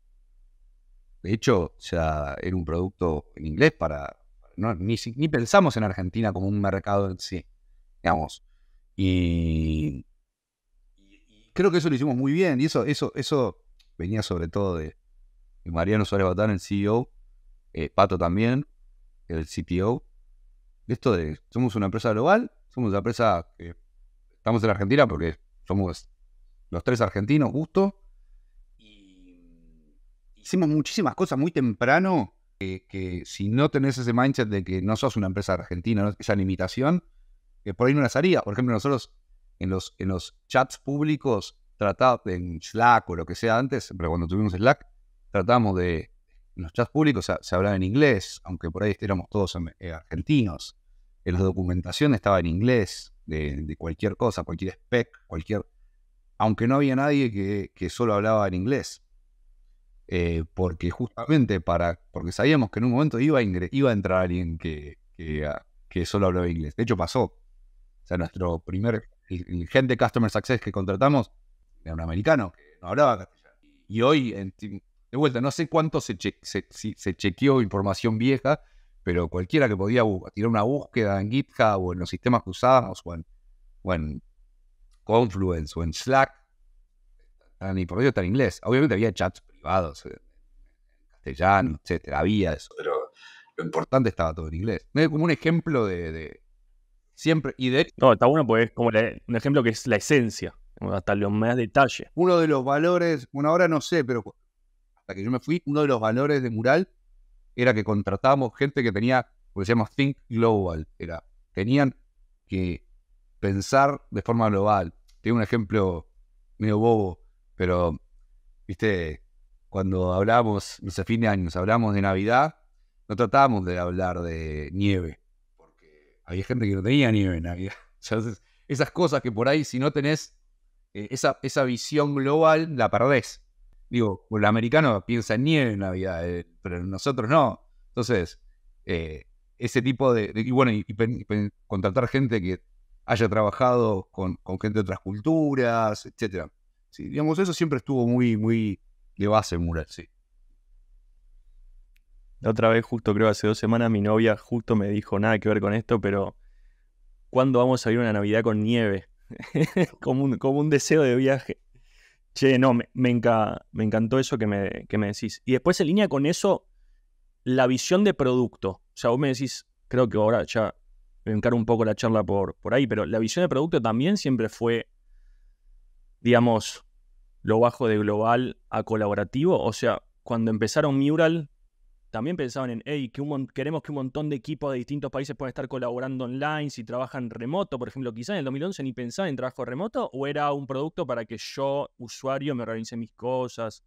de hecho, ya era un producto en inglés para... No, ni, pensamos en Argentina como un mercado en sí, digamos. Y, creo que eso lo hicimos muy bien. Y eso, eso, eso venía sobre todo de, Mariano Suárez Batán, el CEO, eh, Pato también, el CPO Esto de, somos una empresa global, somos una empresa que estamos en Argentina porque somos los tres argentinos justo. Y hicimos muchísimas cosas muy temprano eh, que, si no tenés ese mindset de que no sos una empresa argentina, esa limitación, que por ahí no las haría. Por ejemplo, nosotros en los, en los chats públicos, tratados en Slack o lo que sea antes, pero cuando tuvimos Slack, tratamos de en los chats públicos se, hablaba en inglés, aunque por ahí éramos todos eh, argentinos. En la documentación estaba en inglés, de, cualquier cosa, cualquier spec, cualquier... Aunque no había nadie que, solo hablaba en inglés. Eh, porque justamente para... Porque sabíamos que en un momento iba a, iba a entrar alguien que, ah, que, solo hablaba inglés. De hecho pasó. O sea, nuestro primer... El, gente gente Customer Success que contratamos era un americano que no hablaba castellano. Y hoy en, de vuelta, no sé cuánto se, chequeó información vieja, pero cualquiera que podía tirar una búsqueda en GitHub o en los sistemas que usábamos o en, Confluence o en Slack, ni por está en inglés. Obviamente había chats privados en castellano, etcétera, había eso, pero lo importante estaba todo en inglés. Como un ejemplo de, siempre. No, está bueno porque es como un ejemplo que es la esencia, hasta los más detalles. Uno de los valores, bueno, ahora no sé, pero que yo me fui, uno de los valores de Mural era que contratábamos gente que tenía, lo decíamos Think Global, era, tenían que pensar de forma global. Tengo un ejemplo medio bobo, pero, viste, cuando hablamos no fin de años, hablamos de Navidad, no tratábamos de hablar de nieve, porque había gente que no tenía nieve en Navidad. Entonces, esas cosas que por ahí, si no tenés eh, esa, esa visión global, la perdés. Digo, el americano piensa en nieve en Navidad, eh, pero nosotros no. Entonces, eh, ese tipo de, Y bueno, y, contratar gente que haya trabajado con, gente de otras culturas, etc. digamos, eso siempre estuvo muy, muy de base en Mural, sí. La otra vez, justo creo hace dos semanas, mi novia justo me dijo nada que ver con esto, pero ¿cuándo vamos a ir una Navidad con nieve? como un deseo de viaje. Che, no, me, encantó eso que me, me, decís. Y después en línea con eso, la visión de producto. O sea, vos me decís, creo que ahora ya me encaro un poco la charla por, por ahí, pero la visión de producto también siempre fue, digamos, lo bajo de global a colaborativo. O sea, cuando empezaron Mural, también pensaban en, hey, que queremos que un montón de equipos de distintos países puedan estar colaborando online, si trabajan remoto, por ejemplo, quizás en el 2011 ni pensaban en trabajo remoto, o era un producto para que yo, usuario, me organice mis cosas.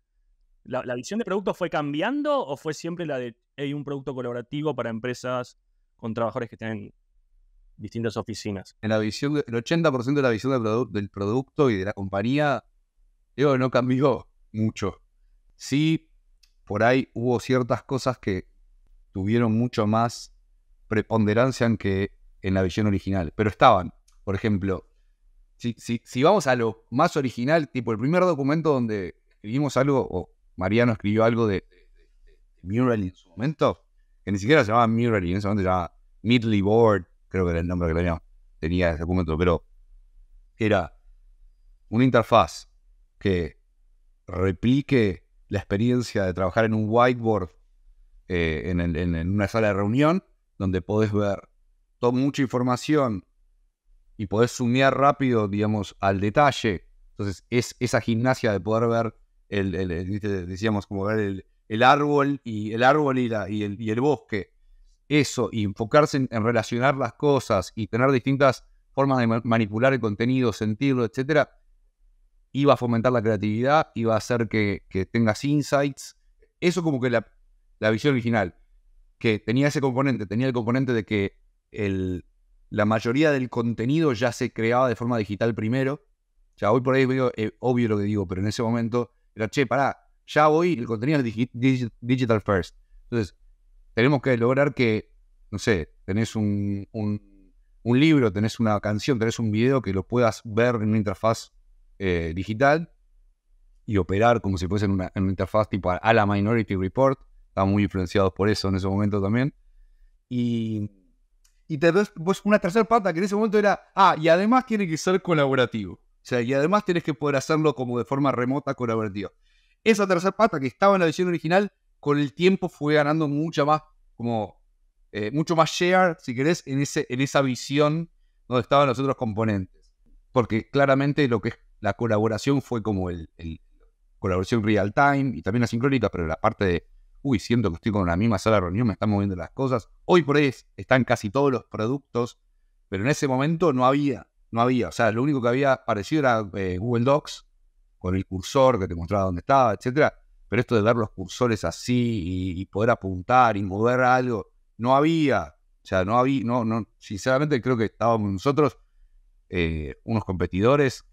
¿La, visión de producto fue cambiando o fue siempre la de, hey, un producto colaborativo para empresas con trabajadores que tienen distintas oficinas? En la visión, el 80% de la visión del producto y de la compañía, yo no cambió mucho. Sí, por ahí hubo ciertas cosas que tuvieron mucho más preponderancia que en la versión original, pero estaban. Por ejemplo, si, si, vamos a lo más original, tipo el primer documento donde escribimos algo, o Mariano escribió algo de, Mural en su momento, que ni siquiera se llamaba Mural, en ese momento se llamaba Midley Board, creo que era el nombre que tenía, tenía ese documento, pero era una interfaz que replique la experiencia de trabajar en un whiteboard eh, en, una sala de reunión, donde podés ver toda mucha información y podés sumear rápido, digamos, al detalle. Entonces, es esa gimnasia de poder ver, el, decíamos, como ver el, árbol y el árbol y, la, y, y el, bosque. Eso, y enfocarse en, en relacionar las cosas y tener distintas formas de manipular el contenido, sentirlo, etcétera, iba a fomentar la creatividad, iba a hacer que, tengas insights. Eso como que la, la, visión original, que tenía ese componente, tenía el componente de que la mayoría del contenido ya se creaba de forma digital primero. Ya hoy por ahí veo eh, obvio lo que digo, pero en ese momento era, che, pará, ya hoy el contenido es digital first. Entonces, tenemos que lograr que, no sé, tenés un, un libro, tenés una canción, tenés un video que lo puedas ver en una interfaz eh, digital y operar como si fuese una, interfaz tipo a la Minority Report. Estaban muy influenciados por eso en ese momento también. Y, y te pues, una tercera pata que en ese momento era, ah, y además tiene que ser colaborativo. O sea, y además tienes que poder hacerlo como de forma remota colaborativa. Esa tercera pata que estaba en la edición original, con el tiempo fue ganando mucha más, como, eh, mucho más share, si querés, en, ese, en esa visión donde estaban los otros componentes. Porque claramente lo que es la colaboración fue como el, colaboración real time y también asincrónica, pero la parte de, uy, siento que estoy con la misma sala de reunión, me están moviendo las cosas. Hoy por ahí están casi todos los productos, pero en ese momento no había, no había. O sea, lo único que había parecido era eh, Google Docs, con el cursor que te mostraba dónde estaba, etcétera. Pero esto de ver los cursores así y, poder apuntar y mover algo, no había. O sea, no había, no, no, sinceramente creo que estábamos nosotros, eh, unos competidores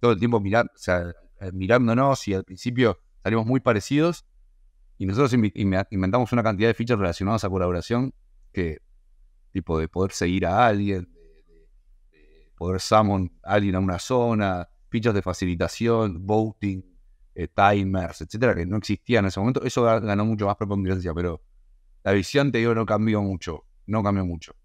todo el tiempo mirándonos y al principio salimos muy parecidos y nosotros inventamos una cantidad de fichas relacionadas a colaboración que, tipo, de poder seguir a alguien, poder summon a alguien a una zona, fichas de facilitación, voting, eh, timers, etcétera, que no existían en ese momento. Eso ganó mucho más preponderancia, pero la visión, te digo, no cambió mucho. No cambió mucho.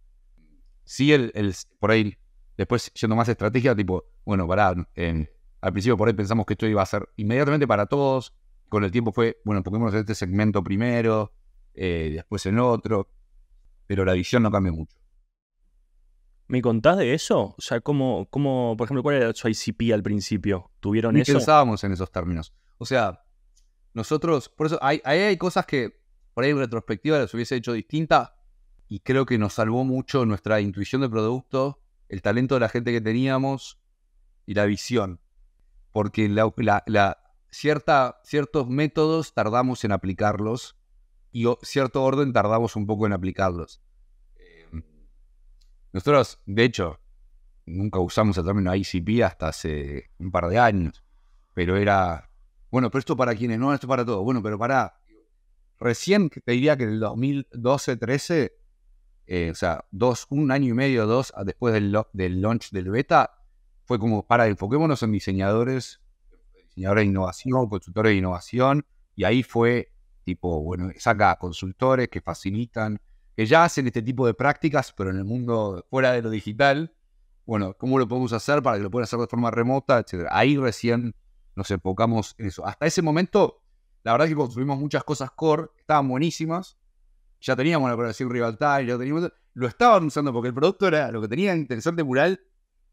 Sí, el por ahí Después, yendo más estrategia, tipo, bueno, para al principio por ahí pensamos que esto iba a ser inmediatamente para todos. Con el tiempo fue, bueno, pongámonos este segmento primero, eh, después en otro. Pero la visión no cambia mucho. ¿Me contás de eso? O sea, ¿cómo, cómo por ejemplo, cuál era su ICP al principio? ¿Tuvieron Ni pensábamos en esos términos. O sea, nosotros, por eso, ahí hay, hay cosas que por ahí en retrospectiva las hubiese hecho distinta y creo que nos salvó mucho nuestra intuición de producto el talento de la gente que teníamos y la visión. Porque la, cierta, ciertos métodos tardamos en aplicarlos y cierto orden tardamos un poco en aplicarlos. Em, nosotros, de hecho, nunca usamos el término ICP hasta hace un par de años, pero era, bueno, pero esto para quienes, no, esto para todos, bueno, pero para, recién te diría que en el 2012-13 eh, o sea, dos, un año y medio, dos después del, del launch del beta, fue como, para, enfoquémonos en diseñadores, diseñadores de innovación, consultores de innovación, y ahí fue tipo, bueno, saca consultores que facilitan, que ya hacen este tipo de prácticas, pero en el mundo fuera de lo digital, bueno, ¿cómo lo podemos hacer para que lo puedan hacer de forma remota, etcétera? Ahí recién nos enfocamos en eso. Hasta ese momento, la verdad es que construimos muchas cosas core, estaban buenísimas, ya teníamos la colaboración Rival Time, ya teníamos, lo estaban usando porque el producto era lo que tenía interesante Mural,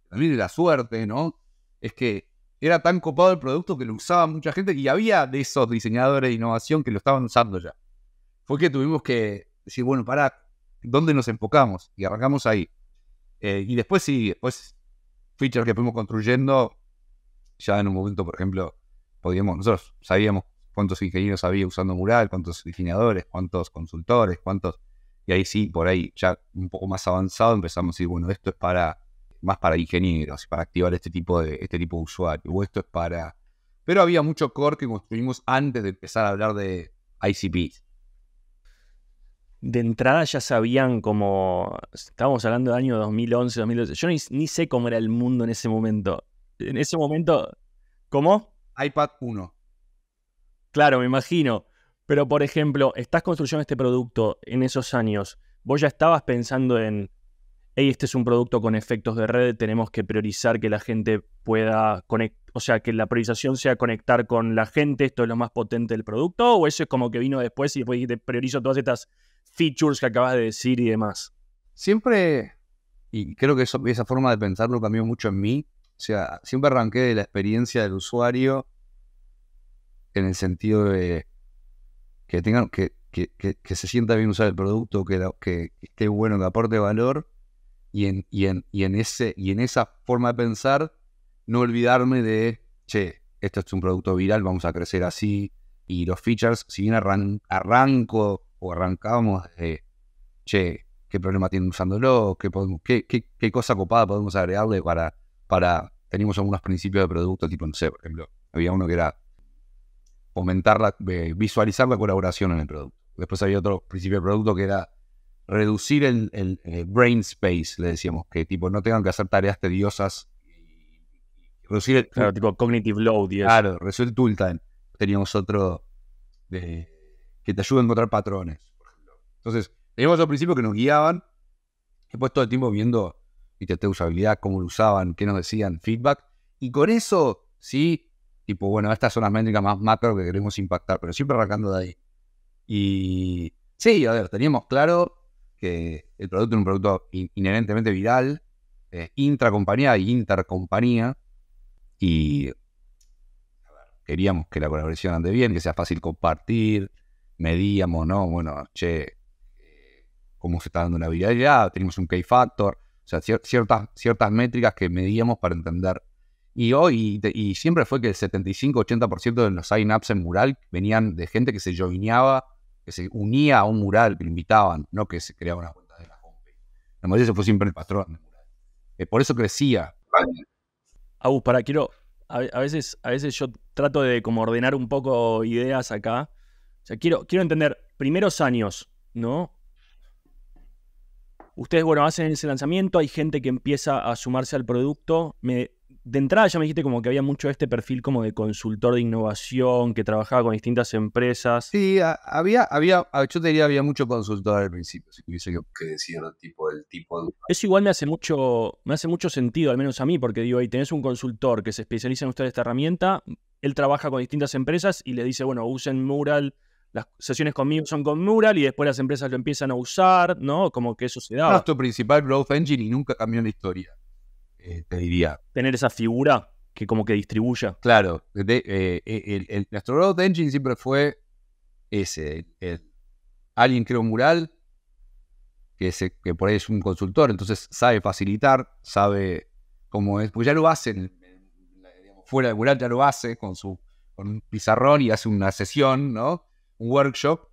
también la suerte, ¿no? Es que era tan copado el producto que lo usaba mucha gente y había de esos diseñadores de innovación que lo estaban usando ya. Fue que tuvimos que decir, bueno, pará, ¿dónde nos enfocamos? Y arrancamos ahí. Eh, y después sí, después features que fuimos construyendo, ya en un momento, por ejemplo, podíamos, nosotros sabíamos cuántos ingenieros había usando Mural, cuántos diseñadores, cuántos consultores, cuántos... Y ahí sí, por ahí ya un poco más avanzado empezamos a decir, bueno, esto es para más para ingenieros, para activar este tipo de, este tipo de usuario, o esto es para... Pero había mucho core que construimos antes de empezar a hablar de ICPs. De entrada ya sabían como, estábamos hablando del año 2011, 2012, yo ni, ni sé cómo era el mundo en ese momento. En ese momento, ¿cómo? iPad 1. Claro, me imagino. Pero, por ejemplo, estás construyendo este producto en esos años. Vos ya estabas pensando en, hey, este es un producto con efectos de red, tenemos que priorizar que la gente pueda conectar, o sea, que la priorización sea conectar con la gente, esto es lo más potente del producto, o eso es como que vino después y después dijiste, priorizo todas estas features que acabas de decir y demás. Siempre, y creo que esa forma de pensarlo cambió mucho en mí, o sea, siempre arranqué de la experiencia del usuario en el sentido de que tengan que, se sienta bien usar el producto, que, que esté bueno, que aporte valor y en, en, ese, y en esa forma de pensar no olvidarme de, che, esto es un producto viral, vamos a crecer así y los features, si bien arranco o arrancamos de, che, qué problema tienen usándolo, qué, qué, qué, cosa copada podemos agregarle para, para, tenemos algunos principios de producto, tipo, no sé, por ejemplo, había uno que era aumentar eh, visualizar la colaboración en el producto. Después había otro principio de producto que era reducir el, eh, brain space, le decíamos, que tipo no tengan que hacer tareas tediosas. Reducir el, claro, tipo cognitive load. Claro, reducir el tool time. Teníamos otro que te ayuda a encontrar patrones. Entonces, teníamos esos principios que nos guiaban. Después todo el tiempo viendo y de usabilidad, cómo lo usaban, qué nos decían, feedback. Y con eso, sí, tipo, bueno, estas son las métricas más macro que queremos impactar, pero siempre arrancando de ahí. Y sí, a ver, teníamos claro que el producto era un producto inherentemente viral, eh, intracompañía e intercompañía, y queríamos que la colaboración ande bien, que sea fácil compartir, medíamos, ¿no? Bueno, che, eh, cómo se está dando la viralidad, tenemos un K factor, o sea, ciertas, ciertas métricas que medíamos para entender y hoy, y, siempre fue que el 75-80% de los sign-ups en mural venían de gente que se joineaba, que se unía a un mural, que lo invitaban, no que se creaba una cuenta de la homepage. La mayoría fue siempre el patrón de mural. Eh, por eso crecía. Agus, para, quiero. A, veces, a veces yo trato de como ordenar un poco ideas acá. O sea, quiero, quiero entender, primeros años, ¿no? Ustedes, bueno, hacen ese lanzamiento, hay gente que empieza a sumarse al producto. Me, de entrada ya me dijiste como que había mucho este perfil como de consultor de innovación, que trabajaba con distintas empresas. Sí, había, había, ah, yo te diría, había mucho consultor al principio, si tuviese que, decir tipo, el tipo de... Eso igual me hace mucho, me hace mucho sentido, al menos a mí, porque digo, ahí tenés un consultor que se especializa en usted esta herramienta, él trabaja con distintas empresas y le dice, bueno, usen Mural, las sesiones conmigo son con Mural y después las empresas lo empiezan a usar, ¿no? Como que eso se da. tu principal growth engine y nunca cambió la historia. Eh, diría. Tener esa figura que como que distribuya. Claro, eh, eh, el, nuestro engine siempre fue ese. alguien creó un mural, que, es, que por ahí es un consultor, entonces sabe facilitar, sabe cómo es, pues ya lo hacen, fuera del mural ya lo hace con su con un pizarrón y hace una sesión, ¿no? Un workshop.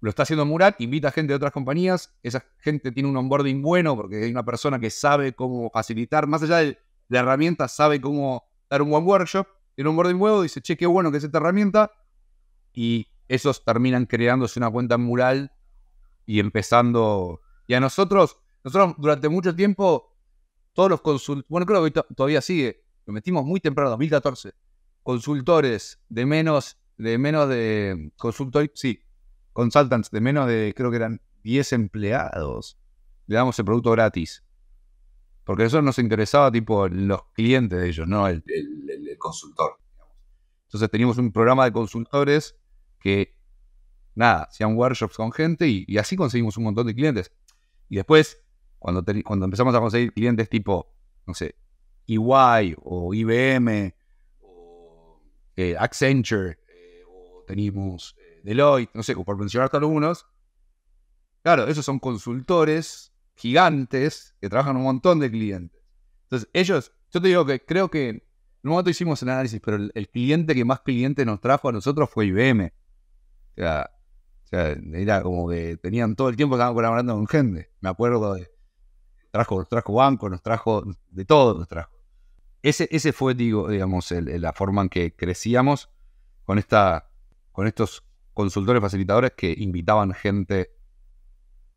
Lo está haciendo Murat, invita gente de otras compañías, esa gente tiene un onboarding bueno porque hay una persona que sabe cómo facilitar, más allá de la herramienta, sabe cómo dar un buen workshop. En un onboarding nuevo dice, che, qué bueno que es esta herramienta. Y esos terminan creándose una cuenta en Mural y empezando. Y a nosotros, nosotros durante mucho tiempo, todos los consultores, bueno, creo que todavía sigue, lo metimos muy temprano, 2014, consultores de menos de menos de sí, consultants de menos de, creo que eran 10 empleados, le damos el producto gratis. Porque eso nos interesaba, tipo, los clientes de ellos, no el, consultor. Entonces teníamos un programa de consultores que, nada, hacían workshops con gente y, así conseguimos un montón de clientes. Y después, cuando, cuando empezamos a conseguir clientes tipo, no sé, EY o IBM o eh, Accenture, eh, o teníamos Deloitte, no sé, por mencionarte algunos. Claro, esos son consultores gigantes que trabajan un montón de clientes. Entonces, ellos, yo te digo que creo que en un momento hicimos el análisis, pero el, cliente que más clientes nos trajo a nosotros fue IBM. O sea, era como que tenían todo el tiempo estaban colaborando con gente. Me acuerdo de. Trajo, trajo banco, nos trajo. De todo nos trajo. Ese, ese fue, digo, digamos, la forma en que crecíamos con, esta, con estos consultores facilitadores que invitaban gente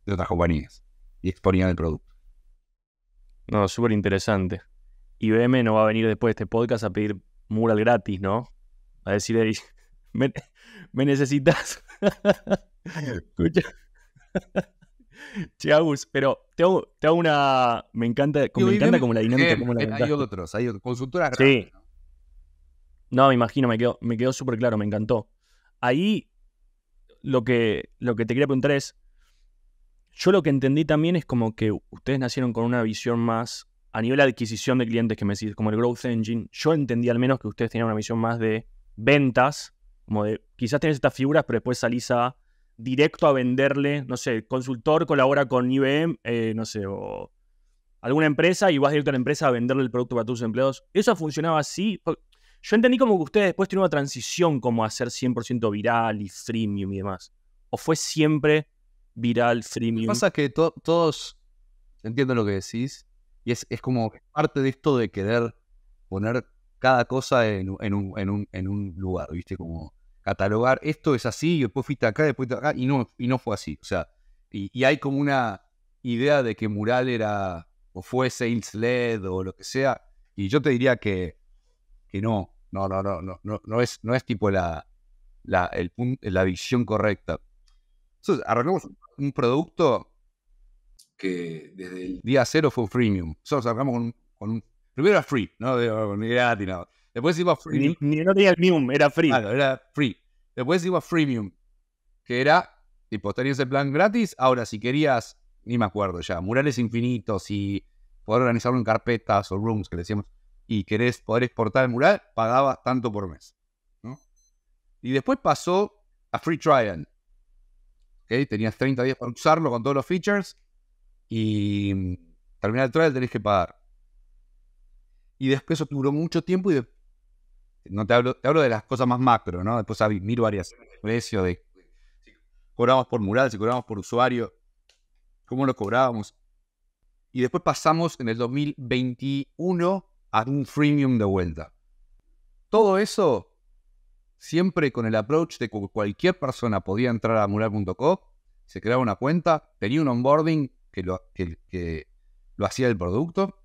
de otras compañías y exponían el producto. No, súper interesante. IBM no va a venir después de este podcast a pedir mural gratis, ¿no? A decir, me, necesitas. Escucha. che, pero te hago, una. Me encanta, como, me encanta como la dinámica. Como la eh, hay otros, hay otros. Consultoras. Sí. ¿no? no, me imagino, me quedó, me quedó súper claro, me encantó. Ahí lo que, lo que te quería preguntar es, yo lo que entendí también es como que ustedes nacieron con una visión más a nivel de adquisición de clientes que me decís, como el Growth Engine. Yo entendí al menos que ustedes tenían una visión más de ventas, como de quizás tenés estas figuras, pero después salís a directo a venderle, no sé, consultor colabora con IBM, eh, no sé, o alguna empresa y vas directo a la empresa a venderle el producto para tus empleados. ¿Eso funcionaba así? Yo entendí como que ustedes después tienen una transición como a ser 100% viral y freemium y demás. ¿O fue siempre viral, freemium? Lo que pasa es que todos entiendo lo que decís y es, es, como parte de esto de querer poner cada cosa en, un, un, en un lugar, ¿viste? Como catalogar esto es así, y después fuiste acá, después fuiste acá, y no, y no fue así. O sea, y, y hay como una idea de que Mural era o fue Sales LED o lo que sea, y yo te diría que que no, no, no, no, no, no, es, no es tipo la, el, la visión correcta. Entonces, arreglamos un producto que desde el día cero fue freemium. Nosotros con, un, primero era free, no gratis, nada. Después iba freemium. Ni, no tenía el mium, era free. Claro, era free. Después iba freemium, que era, tipo, tenías el plan gratis, ahora si querías, ni me acuerdo ya, murales infinitos y poder organizarlo en carpetas o rooms, que decíamos y querés poder exportar el mural, pagabas tanto por mes. Y después pasó a free trial. Tenías 30 días para usarlo con todos los features y mm, terminar el trial tenés que pagar. Y después eso duró mucho tiempo y no te hablo, de las cosas más macro, ¿no? Después miro varias precios de si cobramos por mural, si cobramos por usuario, cómo lo cobrábamos. Y después pasamos en el 2021 a un freemium de vuelta. Todo eso, siempre con el approach de que cualquier persona podía entrar a mural.co, se creaba una cuenta, tenía un onboarding que lo, lo hacía el producto,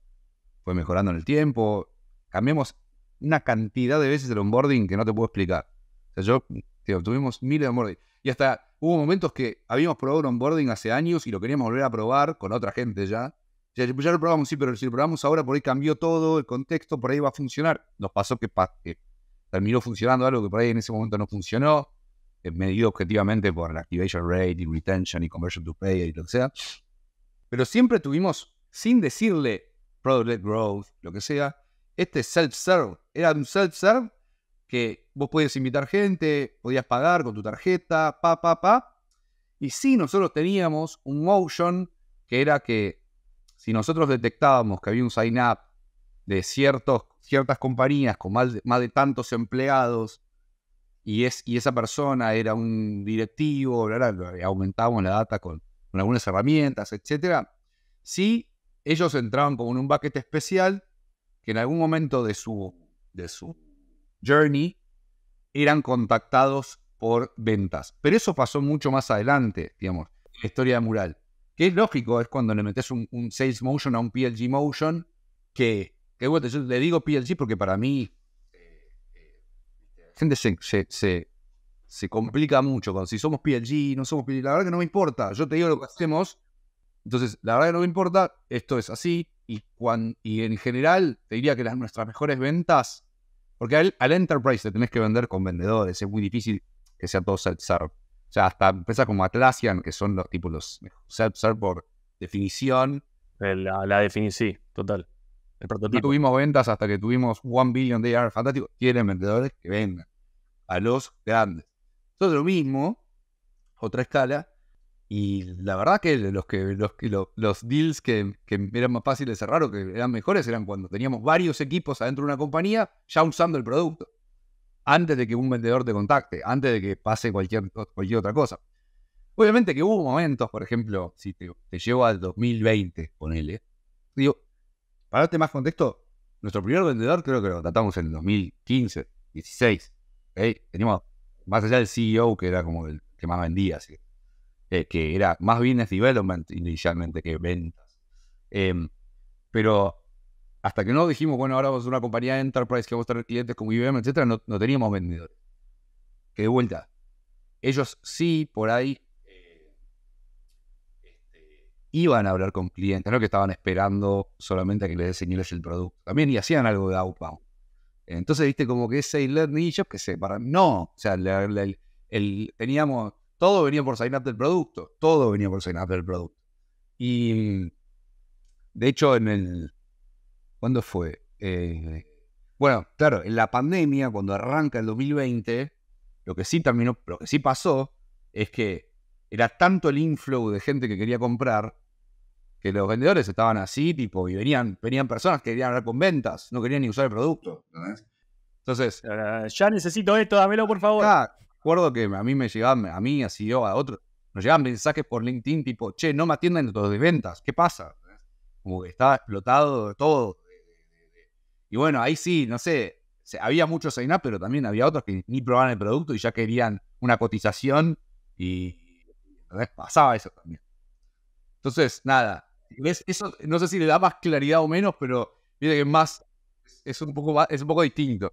fue mejorando en el tiempo, cambiamos una cantidad de veces el onboarding que no te puedo explicar. O sea, yo, tuvimos miles de onboarding. Y hasta hubo momentos que habíamos probado un onboarding hace años y lo queríamos volver a probar con otra gente ya. Ya, lo probamos, sí, pero si lo probamos ahora, por ahí cambió todo, el contexto, por ahí va a funcionar. Nos pasó que, terminó funcionando algo que por ahí en ese momento no funcionó, eh, medido objetivamente por la activation rate y retention y conversion to pay y lo que sea. Pero siempre tuvimos, sin decirle product growth, lo que sea, este self-serve. Era un self-serve que vos podías invitar gente, podías pagar con tu tarjeta, pa, pa, pa. Y sí, nosotros teníamos un motion que era que si nosotros detectábamos que había un sign-up de ciertos, ciertas compañías con más de, tantos empleados y, esa persona era un directivo, aumentábamos la data con, algunas herramientas, etc. Si ellos entraban con un bucket especial que en algún momento de su, de su journey eran contactados por ventas. Pero eso pasó mucho más adelante, digamos, en la historia de Mural. Que es lógico, es cuando le metes un, sales motion a un PLG motion, que, que yo le digo PLG porque para mí eh, eh, la gente se, complica mucho con si somos PLG, no somos PLG. La verdad que no me importa. Yo te digo lo que hacemos. Entonces, la verdad que no me importa. Esto es así. Y, y en general, te diría que las, nuestras mejores ventas. Porque al, enterprise te tenés que vender con vendedores. Es muy difícil que sea todo self o sea, hasta empresas como Atlassian, que son los tipos los self por definición. Eh, la, la definición, sí, total. El prototipo. No tuvimos ventas hasta que tuvimos One billion de AR fantástico. Tienen vendedores que vendan a los grandes. Entonces, lo mismo, otra escala. Y la verdad que los, que, deals que, que, eran más fáciles de cerrar o que eran mejores eran cuando teníamos varios equipos adentro de una compañía ya usando el producto antes de que un vendedor te contacte, antes de que pase cualquier, cualquier otra cosa. Obviamente que hubo momentos, por ejemplo, si te, llevo al 2020, ponele. Digo, para darte más contexto, nuestro primer vendedor creo que lo tratamos en el 2015, 2016. Teníamos, más allá del CEO, que era como el que más vendía, eh, que era más business development inicialmente que ventas. Em, pero hasta que no dijimos, bueno, ahora vamos a una compañía de enterprise que vamos a tener clientes como IBM, etcétera, no, teníamos vendedores. Que de vuelta, ellos sí por ahí eh, este, iban a hablar con clientes, no que estaban esperando solamente a que les enseñes el producto. También y hacían algo de outbound. Entonces, viste, como que ese learning, yo qué sé, para. No, o sea, teníamos. Todo venía por sign up del producto. Todo venía por sign up del producto. Y. De hecho, en el, ¿Cuándo fue? Eh, bueno, claro, en la pandemia, cuando arranca el 2020, lo que sí terminó, que sí pasó es que era tanto el inflow de gente que quería comprar que los vendedores estaban así, tipo, y venían, venían personas que querían hablar con ventas, no querían ni usar el producto. Entonces. ya necesito esto, dámelo por favor. Ah, recuerdo que a mí me llegaban, a mí, así yo e a otros, nos llegaban mensajes por LinkedIn tipo, che, no me atienden los de ventas, ¿qué pasa? Como que estaba explotado todo, y bueno, ahí sí, no sé, había muchos sign pero también había otros que ni probaban el producto y ya querían una cotización y pasaba eso también. Entonces, nada, Eso no sé si le da más claridad o menos, pero mire que más, es un poco, es un poco distinto.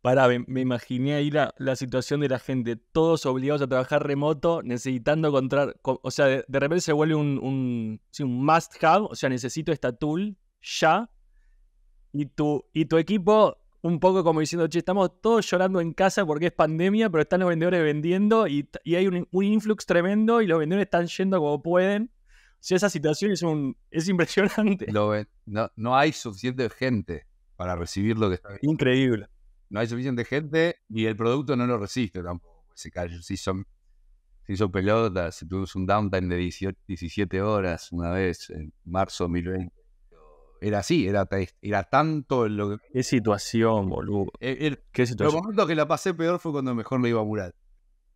Pará, me, imaginé ahí la, situación de la gente, todos obligados a trabajar remoto, necesitando encontrar, o sea, de, repente se vuelve un, un, sí, un must have, o sea, necesito esta tool ya, y tu, y tu equipo un poco como diciendo, che, estamos todos llorando en casa porque es pandemia, pero están los vendedores vendiendo y, hay un, influx tremendo y los vendedores están yendo como pueden. O esa situación es, un, es impresionante. no, no hay suficiente gente para recibir lo que está Increíble. No hay suficiente gente y el producto no lo resiste tampoco. Se, hizo, pelotas pelota, se tuvo un downtime de 17 horas una vez en marzo de 2020 era así, era, era tanto lo que... Qué situación, boludo. Eh, lo que la pasé peor fue cuando mejor me iba a murar.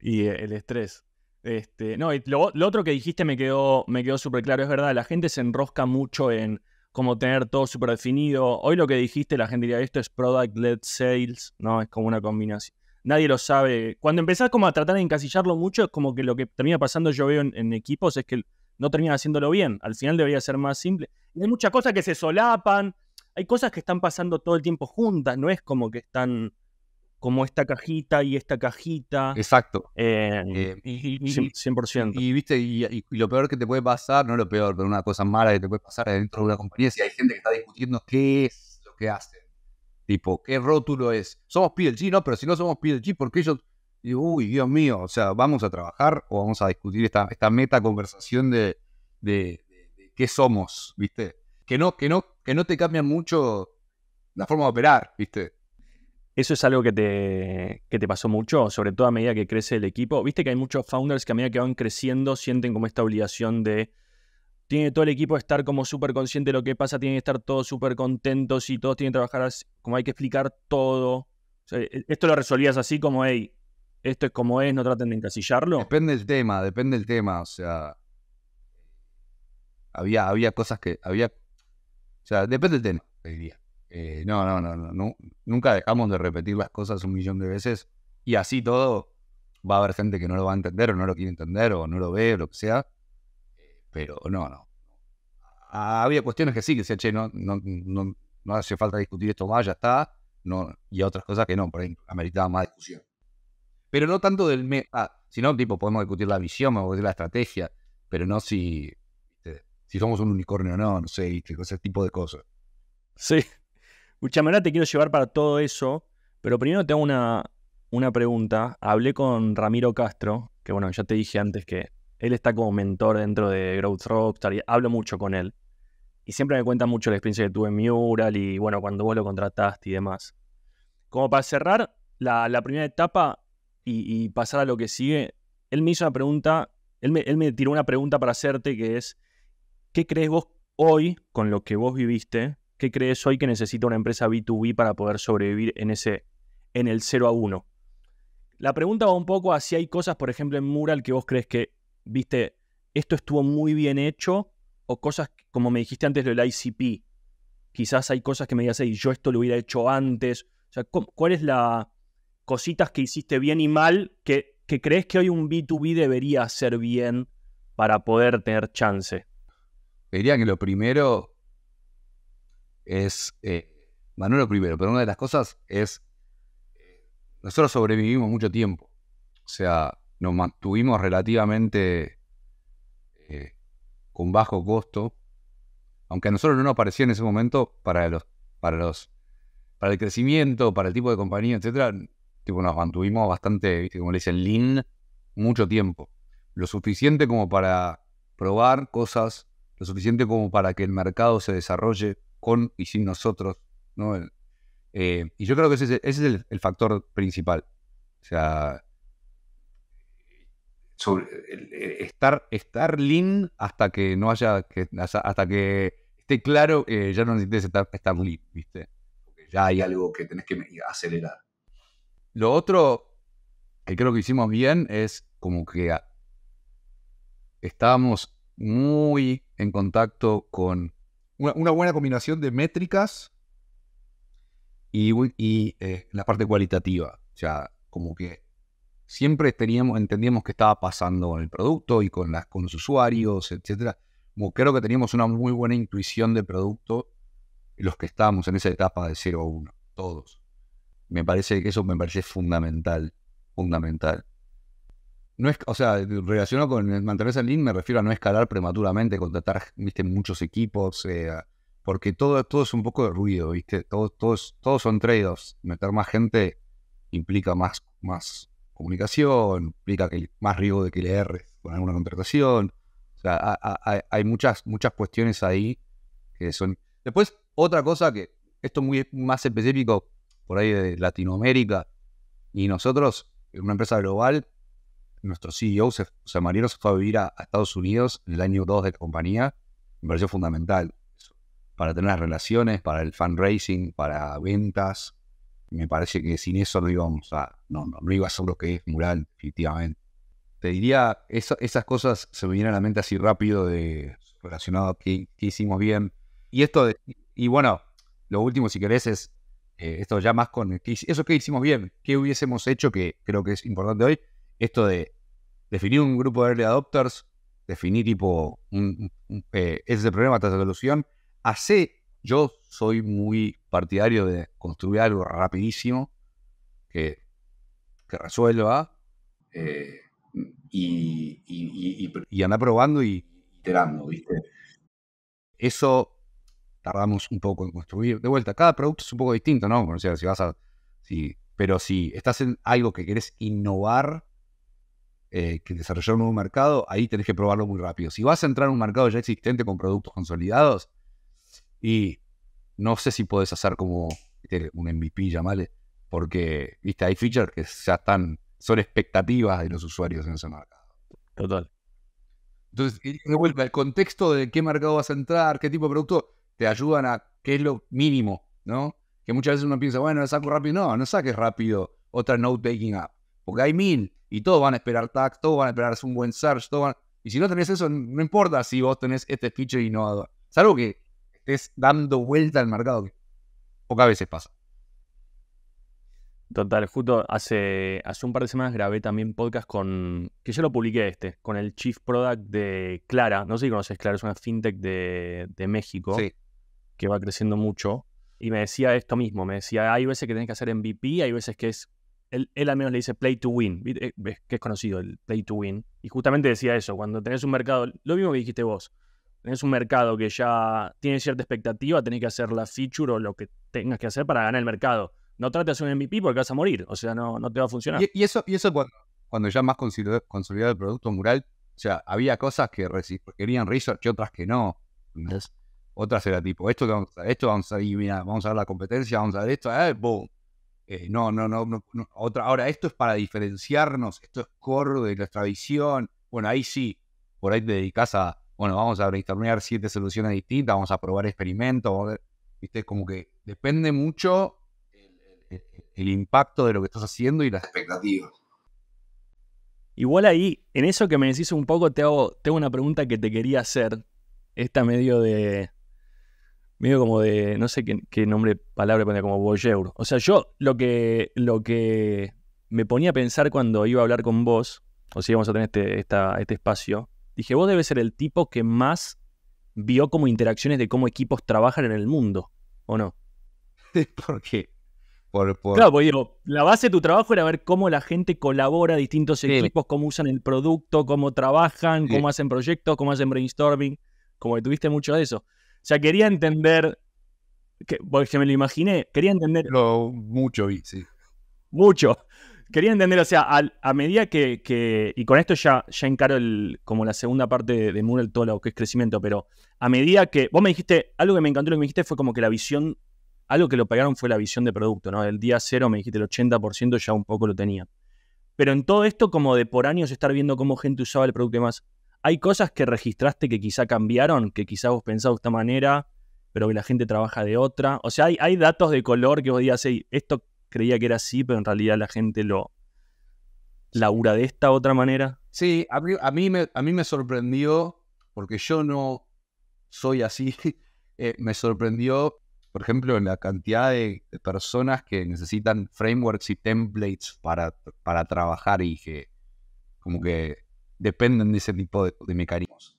Y eh, el estrés. Este, no, y lo, otro que dijiste me quedó, me quedó súper claro, es verdad, la gente se enrosca mucho en como tener todo súper definido. Hoy lo que dijiste, la gente diría, esto es product-led sales, ¿no? Es como una combinación. Nadie lo sabe. Cuando empezás como a tratar de encasillarlo mucho, es como que lo que termina pasando yo veo en equipos es que no terminan haciéndolo bien. Al final debería ser más simple. Y hay muchas cosas que se solapan, hay cosas que están pasando todo el tiempo juntas, no es como que están como esta cajita y esta cajita. Exacto. Eh, eh, y, 100%. Y, viste, y, lo peor que te puede pasar, no lo peor, pero una cosa mala que te puede pasar dentro de una compañía, si hay gente que está discutiendo qué es lo que hacen. Tipo, qué rótulo es. Somos PLG, no, pero si no somos PLG, ¿por qué ellos digo, uy, Dios mío, o sea, ¿vamos a trabajar o vamos a discutir esta, esta meta conversación de, de, qué somos, viste? Que no, que, no, que no te cambia mucho la forma de operar, viste. Eso es algo que te, que te pasó mucho, sobre todo a medida que crece el equipo. Viste que hay muchos founders que a medida que van creciendo sienten como esta obligación de tiene todo el equipo estar como súper consciente de lo que pasa, tienen que estar todos súper contentos y todos tienen que trabajar así, como hay que explicar todo. E-, esto lo resolvías así como, hey, esto es como es, no traten de encasillarlo. Depende del tema, depende del tema. O sea, había, había cosas que había. O sea, depende del tema, diría. Eh, no, no, no, no, Nunca dejamos de repetir las cosas un millón de veces y así todo va a haber gente que no lo va a entender o no lo quiere entender o no lo ve o lo que sea. Pero no, no. Ah, había cuestiones que sí, que decía, che, no, no, no, hace falta discutir esto más, ya está. No, y otras cosas que no, por ahí ameritaba más discusión pero no tanto del Ah, si sino tipo, podemos discutir la visión, podemos discutir la estrategia, pero no si, si somos un unicornio o no, no sé, ese tipo de cosas. Sí. manera te quiero llevar para todo eso, pero primero tengo una, una pregunta. Hablé con Ramiro Castro, que bueno, ya te dije antes que él está como mentor dentro de Growth Rockstar y hablo mucho con él. Y siempre me cuenta mucho la experiencia que tuve en Mural y bueno, cuando vos lo contrataste y demás. Como para cerrar, la primera etapa, y, pasar a lo que sigue, él me hizo una pregunta, él me, tiró una pregunta para hacerte que es, ¿qué crees vos hoy con lo que vos viviste? ¿Qué crees hoy que necesita una empresa B2B para poder sobrevivir en ese, en el 0 a 1? La pregunta va un poco a si hay cosas, por ejemplo, en Mural que vos crees que, viste, esto estuvo muy bien hecho, o cosas como me dijiste antes lo del ICP. Quizás hay cosas que me digas, yo esto lo hubiera hecho antes. O sea, ¿cuál es la, cositas que hiciste bien y mal que, crees que hoy un B2B debería hacer bien para poder tener chance? Diría que lo primero es, eh, bueno, no lo primero, pero una de las cosas es, eh, nosotros sobrevivimos mucho tiempo, o sea, nos mantuvimos relativamente eh, con bajo costo, aunque a nosotros no nos parecía en ese momento para los, para los, para el crecimiento, para el tipo de compañía, etcétera, Tipo, nos mantuvimos bastante, ¿viste? como le dicen, lean, mucho tiempo. Lo suficiente como para probar cosas, lo suficiente como para que el mercado se desarrolle con y sin nosotros. Eh, y yo creo que ese, es el, factor principal. O sea, estar, estar lean hasta que no haya, hasta que esté claro que ya no necesites estar, estar lean, ¿viste? Porque ya hay algo que tenés que acelerar. Lo otro que creo que hicimos bien es como que estábamos muy en contacto con una, buena combinación de métricas y, eh, la parte cualitativa. O sea, como que siempre teníamos, entendíamos qué estaba pasando con el producto y con, los usuarios, etc. creo que teníamos una muy buena intuición de producto los que estábamos en esa etapa de 0 a 1, todos. Me parece que eso me parece fundamental, fundamental. No es, o sea, relacionado con mantenerse en link me refiero a no escalar prematuramente, contratar, viste, muchos equipos, eh, porque todo, es un poco de ruido, viste, todos, todos, todos son trade-offs. Meter más gente implica más, más comunicación, implica que, más riesgo de que le erres con alguna contratación. O sea, hay muchas, muchas cuestiones ahí que son... Después, otra cosa que, esto muy más específico, por ahí de Latinoamérica. Y nosotros, en una empresa global, nuestro CEO, se, se fue a vivir a, Estados Unidos en el año 2 de la compañía. Me pareció fundamental para tener las relaciones, para el fundraising, para ventas. Me parece que sin eso no íbamos a, no, no, no iba a ser lo que es Mural, definitivamente. Te diría, esas cosas se me vienen a la mente así rápido de relacionado a hicimos bien. Y esto, de, y bueno, lo último si querés es eh, esto ya más con eso que hicimos bien, qué hubiésemos hecho, que creo que es importante hoy, esto de definir un grupo de early adopters, definir tipo, un, eh, ese es problema, esta la solución, hace, yo soy muy partidario de construir algo rapidísimo que, que resuelva eh, y, y, y, andar probando y iterando, ¿viste? Eso tardamos un poco en construir. De vuelta, cada producto es un poco distinto, ¿no? si vas a. pero si estás en algo que querés innovar, eh, que desarrollar un nuevo mercado, ahí tenés que probarlo muy rápido. Si vas a entrar en un mercado ya existente con productos consolidados, y no sé si podés hacer como un MVP, llamale, porque, viste, hay features que ya están, son expectativas de los usuarios en ese mercado. Total. Entonces, de vuelta, el contexto de qué mercado vas a entrar, qué tipo de producto, te ayudan a que es lo mínimo, ¿no? Que muchas veces uno piensa, bueno, saco rápido. No, no saques rápido otra note-taking app, porque hay mil y todos van a esperar tags, todos van a esperar un buen search, Y si no tenés eso, no importa si vos tenés este feature innovador. algo que estés dando vuelta al mercado, que pocas veces pasa. Total, justo hace, hace un par de semanas grabé también podcast con, que yo lo publiqué este, con el Chief Product de Clara. No sé si conoces Clara, es una fintech de, de México que va creciendo mucho. Y me decía esto mismo, me decía, hay veces que tenés que hacer MVP, hay veces que es, él, al menos le dice play to win, eh, que es conocido el play to win. Y justamente decía eso, cuando tenés un mercado, lo mismo que dijiste vos, tenés un mercado que ya tiene cierta expectativa, tenés que hacer la feature o lo que tengas que hacer para ganar el mercado no trates un MVP porque vas a morir, o sea, no, no te va a funcionar. Y, eso, y eso cuando, ya más consolidado, el producto mural, o sea, había cosas que querían research y otras que no. Otras era tipo, esto vamos a, esto vamos a ir, mira, vamos a ver la competencia, vamos a ver esto, eh, boom. Eh, no, no, no, Otra, ahora, esto es para diferenciarnos, esto es core de nuestra visión. Bueno, ahí sí, por ahí te dedicas a, bueno, vamos a brainstormear siete soluciones distintas, vamos a probar experimentos, viste, como que depende mucho el impacto de lo que estás haciendo y las expectativas. Igual ahí, en eso que me decís un poco, te hago, tengo una pregunta que te quería hacer. Esta medio de. medio como de. no sé qué, nombre, palabra poner como voyeur. O sea, yo lo que, lo que me ponía a pensar cuando iba a hablar con vos, o si íbamos a tener este, este espacio, dije, vos debes ser el tipo que más vio como interacciones de cómo equipos trabajan en el mundo, ¿o no? porque qué? Claro, porque digo, la base de tu trabajo era ver cómo la gente colabora, distintos equipos, cómo usan el producto, cómo trabajan, cómo hacen proyectos, cómo hacen brainstorming, como que tuviste mucho de eso. O sea, quería entender, que, porque me lo imaginé, quería entender... mucho vi, sí. Mucho. Quería entender, o sea, a, medida que, y con esto ya, ya encaro el, como la segunda parte de, de Mural, todo lo que es crecimiento, pero a medida que, vos me dijiste, algo que me encantó lo que me dijiste fue como que la visión algo que lo pegaron fue la visión de producto, ¿no? El día cero me dijiste el 80% ya un poco lo tenía. Pero en todo esto, como de por años estar viendo cómo gente usaba el producto y más, ¿hay cosas que registraste que quizá cambiaron, que quizá vos pensabas de esta manera, pero que la gente trabaja de otra? O sea, ¿hay, datos de color que vos digas, esto creía que era así, pero en realidad la gente lo labura de esta otra manera? Sí, a mí, a mí, me, a mí me sorprendió, porque yo no soy así, eh, me sorprendió por ejemplo, la cantidad de, personas que necesitan frameworks y templates para, para trabajar y que como que dependen de ese tipo de, mecanismos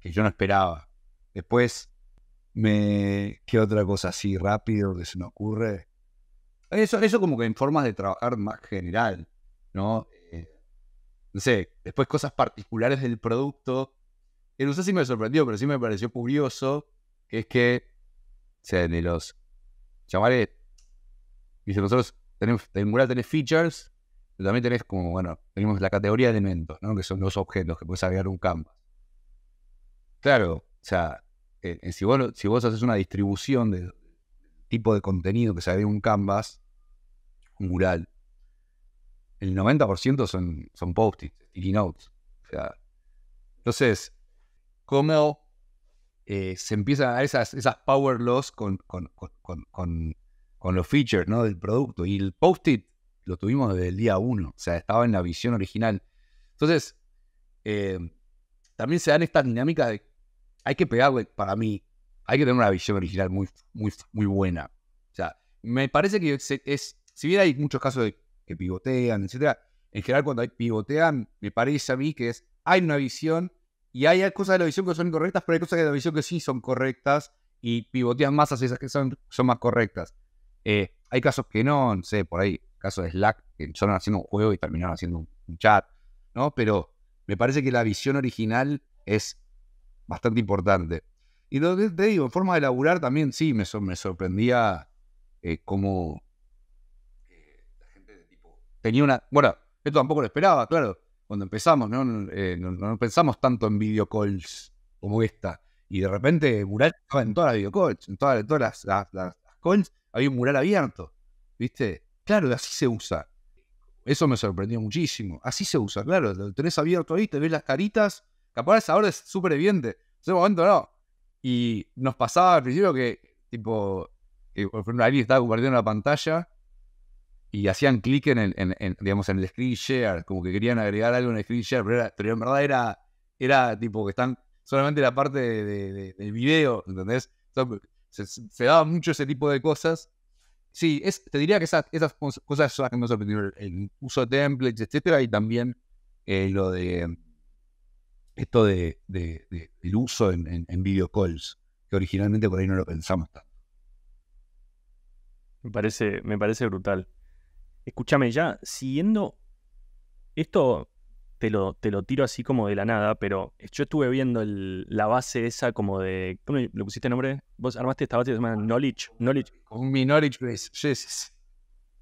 que yo no esperaba. Después, me, ¿qué otra cosa así rápido que se me ocurre? Eso, eso como que en formas de trabajar más general, ¿no? Eh, no sé, después cosas particulares del producto. El no sé si me sorprendió, pero sí me pareció curioso, que es que sea, de los Llamaré Dice, nosotros tenemos, en Mural tenés features, pero también tenés como, bueno, tenemos la categoría de elementos, ¿no? Que son los objetos que puedes agregar un canvas. Claro, o sea, eh, eh, si, vos, haces una distribución de tipo de contenido que se agrega un canvas, un mural, el 90% son, son post sticky notes. O sea, entonces, como eh, se empiezan a esas, esas power loss con, con, los features ¿no? del producto. Y el post-it lo tuvimos desde el día uno, o sea, estaba en la visión original. Entonces, eh, también se dan estas dinámicas de hay que pegar, para mí, hay que tener una visión original muy, muy, muy buena. O sea, me parece que es, si bien hay muchos casos que pivotean, etcétera, en general cuando hay, pivotean, me parece a mí que es, hay una visión, y hay cosas de la visión que son incorrectas, pero hay cosas de la visión que sí son correctas y pivotean más hacia esas que son, son más correctas. Eh, hay casos que no, no sé, por ahí, casos de Slack, que empezaron haciendo un juego y terminaron haciendo un chat, ¿no? Pero me parece que la visión original es bastante importante. Y lo que te digo, en forma de elaborar también sí, me, sorprendía eh, cómo eh, la gente de tipo tenía una... Bueno, esto tampoco lo esperaba, claro cuando empezamos, eh, ¿no? no, pensamos tanto en video calls como esta. Y de repente mural estaba en todas las videocalls, en todas, en todas las, calls, había un mural abierto. ¿Viste? Claro, así se usa. Eso me sorprendió muchísimo. Así se usa, claro. Lo tenés abierto ahí, te ves las caritas. Capaz ahora es súper evidente. En ese momento no. Y nos pasaba al principio que, tipo, alguien estaba compartiendo la pantalla y hacían clic en el, digamos, en el screen share, como que querían agregar algo en el screen share, pero, en verdad era, era tipo que están solamente la parte de, del video, ¿entendés? se, daba mucho ese tipo de cosas. Sí, te diría que esas, cosas son las que me sorprendieron, el uso de templates, etcétera, y también eh, lo de mm, esto de, del uso en, en video calls, que originalmente por ahí no lo pensamos tanto. Me parece, me parece brutal. Escúchame, ya siguiendo. Esto te lo, te lo tiro así como de la nada, pero yo estuve viendo la base esa como de. ¿Cómo le pusiste nombre? Vos armaste esta base que se llama Knowledge. Con Mi Knowledge Base,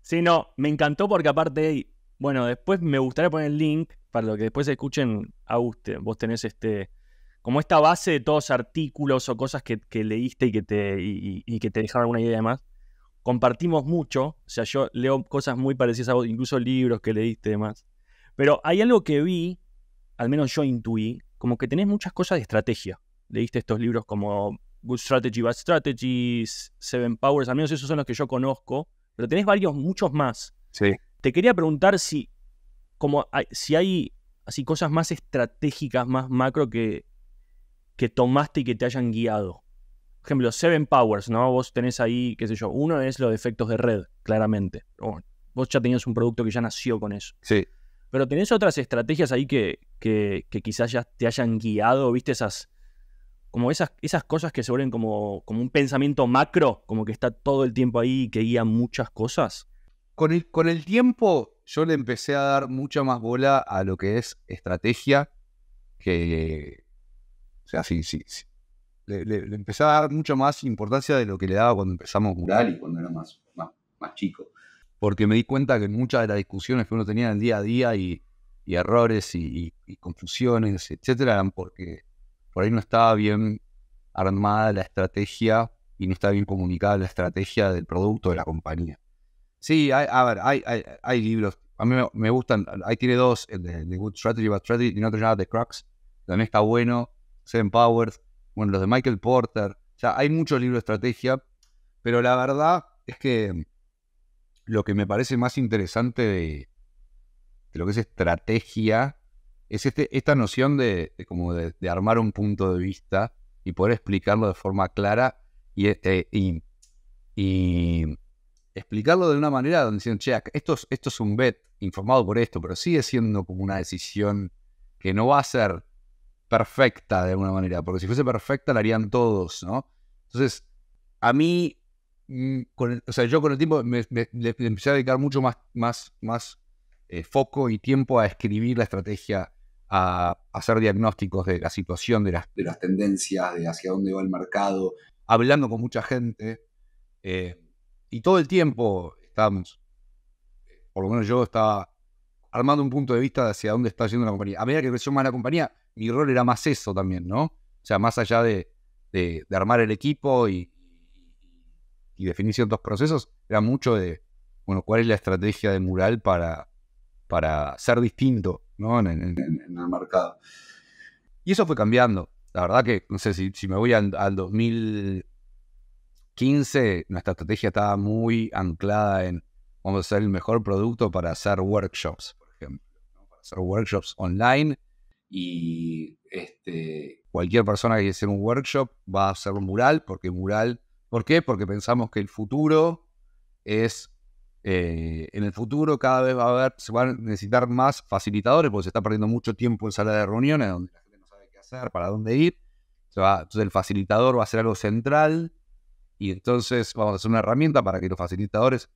Sí, no, me encantó porque aparte. Bueno, después me gustaría poner el link para lo que después escuchen a usted. Vos tenés este. Como esta base de todos artículos o cosas que, leíste y que te, y, que te dejaron alguna idea más compartimos mucho, o sea, yo leo cosas muy parecidas a vos, incluso libros que leíste y demás, pero hay algo que vi, al menos yo intuí, como que tenés muchas cosas de estrategia. Leíste estos libros como Good Strategy, Bad Strategies, Seven Powers, al menos esos son los que yo conozco, pero tenés varios, muchos más. Sí. Te quería preguntar si, como hay, si hay así cosas más estratégicas, más macro que, que tomaste y que te hayan guiado por ejemplo, Seven Powers, ¿no? Vos tenés ahí, qué sé yo, uno es los efectos de red, claramente. Oh, vos ya tenías un producto que ya nació con eso. Sí. Pero tenés otras estrategias ahí que, que, quizás ya te hayan guiado, viste, esas, como esas, esas cosas que se vuelven como, como un pensamiento macro, como que está todo el tiempo ahí y que guía muchas cosas. Con el, con el tiempo yo le empecé a dar mucha más bola a lo que es estrategia que... O sea, sí, sí, sí le, le, empecé a dar mucha más importancia de lo que le daba cuando empezamos mural y cuando era más, más, chico. Porque me di cuenta que muchas de las discusiones que uno tenía en el día a día y, errores y, confusiones, etcétera, eran porque por ahí no estaba bien armada la estrategia y no estaba bien comunicada la estrategia del producto de la compañía. Sí, a ver, hay, hay, libros. A mí me, gustan. Ahí tiene dos: el de, Good Strategy, Bad Strategy, y otro llamado The Cracks. También está bueno. Seven Powers bueno, los de Michael Porter. O sea, hay muchos libros de estrategia, pero la verdad es que lo que me parece más interesante de, lo que es estrategia es este, esta noción de, como de, armar un punto de vista y poder explicarlo de forma clara y, este, explicarlo de una manera donde dicen, che, esto esto es un bet informado por esto, pero sigue siendo como una decisión que no va a ser perfecta de alguna manera, porque si fuese perfecta la harían todos, ¿no? Entonces, a mí, mm, o sea, yo con el tiempo me, empecé a dedicar mucho más, más, más eh, foco y tiempo a escribir la estrategia, a, hacer diagnósticos de la situación, de las, de las tendencias, de hacia dónde va el mercado, hablando con mucha gente. Eh, y todo el tiempo estábamos, por lo menos yo estaba armando un punto de vista de hacia dónde está yendo la compañía. A medida que creció más la compañía, mi rol era más eso también, ¿no? O sea, más allá de, armar el equipo y, y definir ciertos procesos, era mucho de, bueno, cuál es la estrategia de mural para, para ser distinto ¿no? en, el mercado. Y eso fue cambiando. La verdad que, no sé, si, me voy al, 2015, nuestra estrategia estaba muy anclada en vamos a ser el mejor producto para hacer workshops, por ejemplo. Para hacer workshops online y este... Cualquier persona que quiera hacer un workshop va a hacer un mural, porque mural... ¿Por qué? Porque pensamos que el futuro es... Eh, en el futuro cada vez va a haber, se van a necesitar más facilitadores, porque se está perdiendo mucho tiempo en sala de reuniones, donde la gente no sabe qué hacer, para dónde ir. entonces el facilitador va a ser algo central y entonces vamos a hacer una herramienta para que los facilitadores,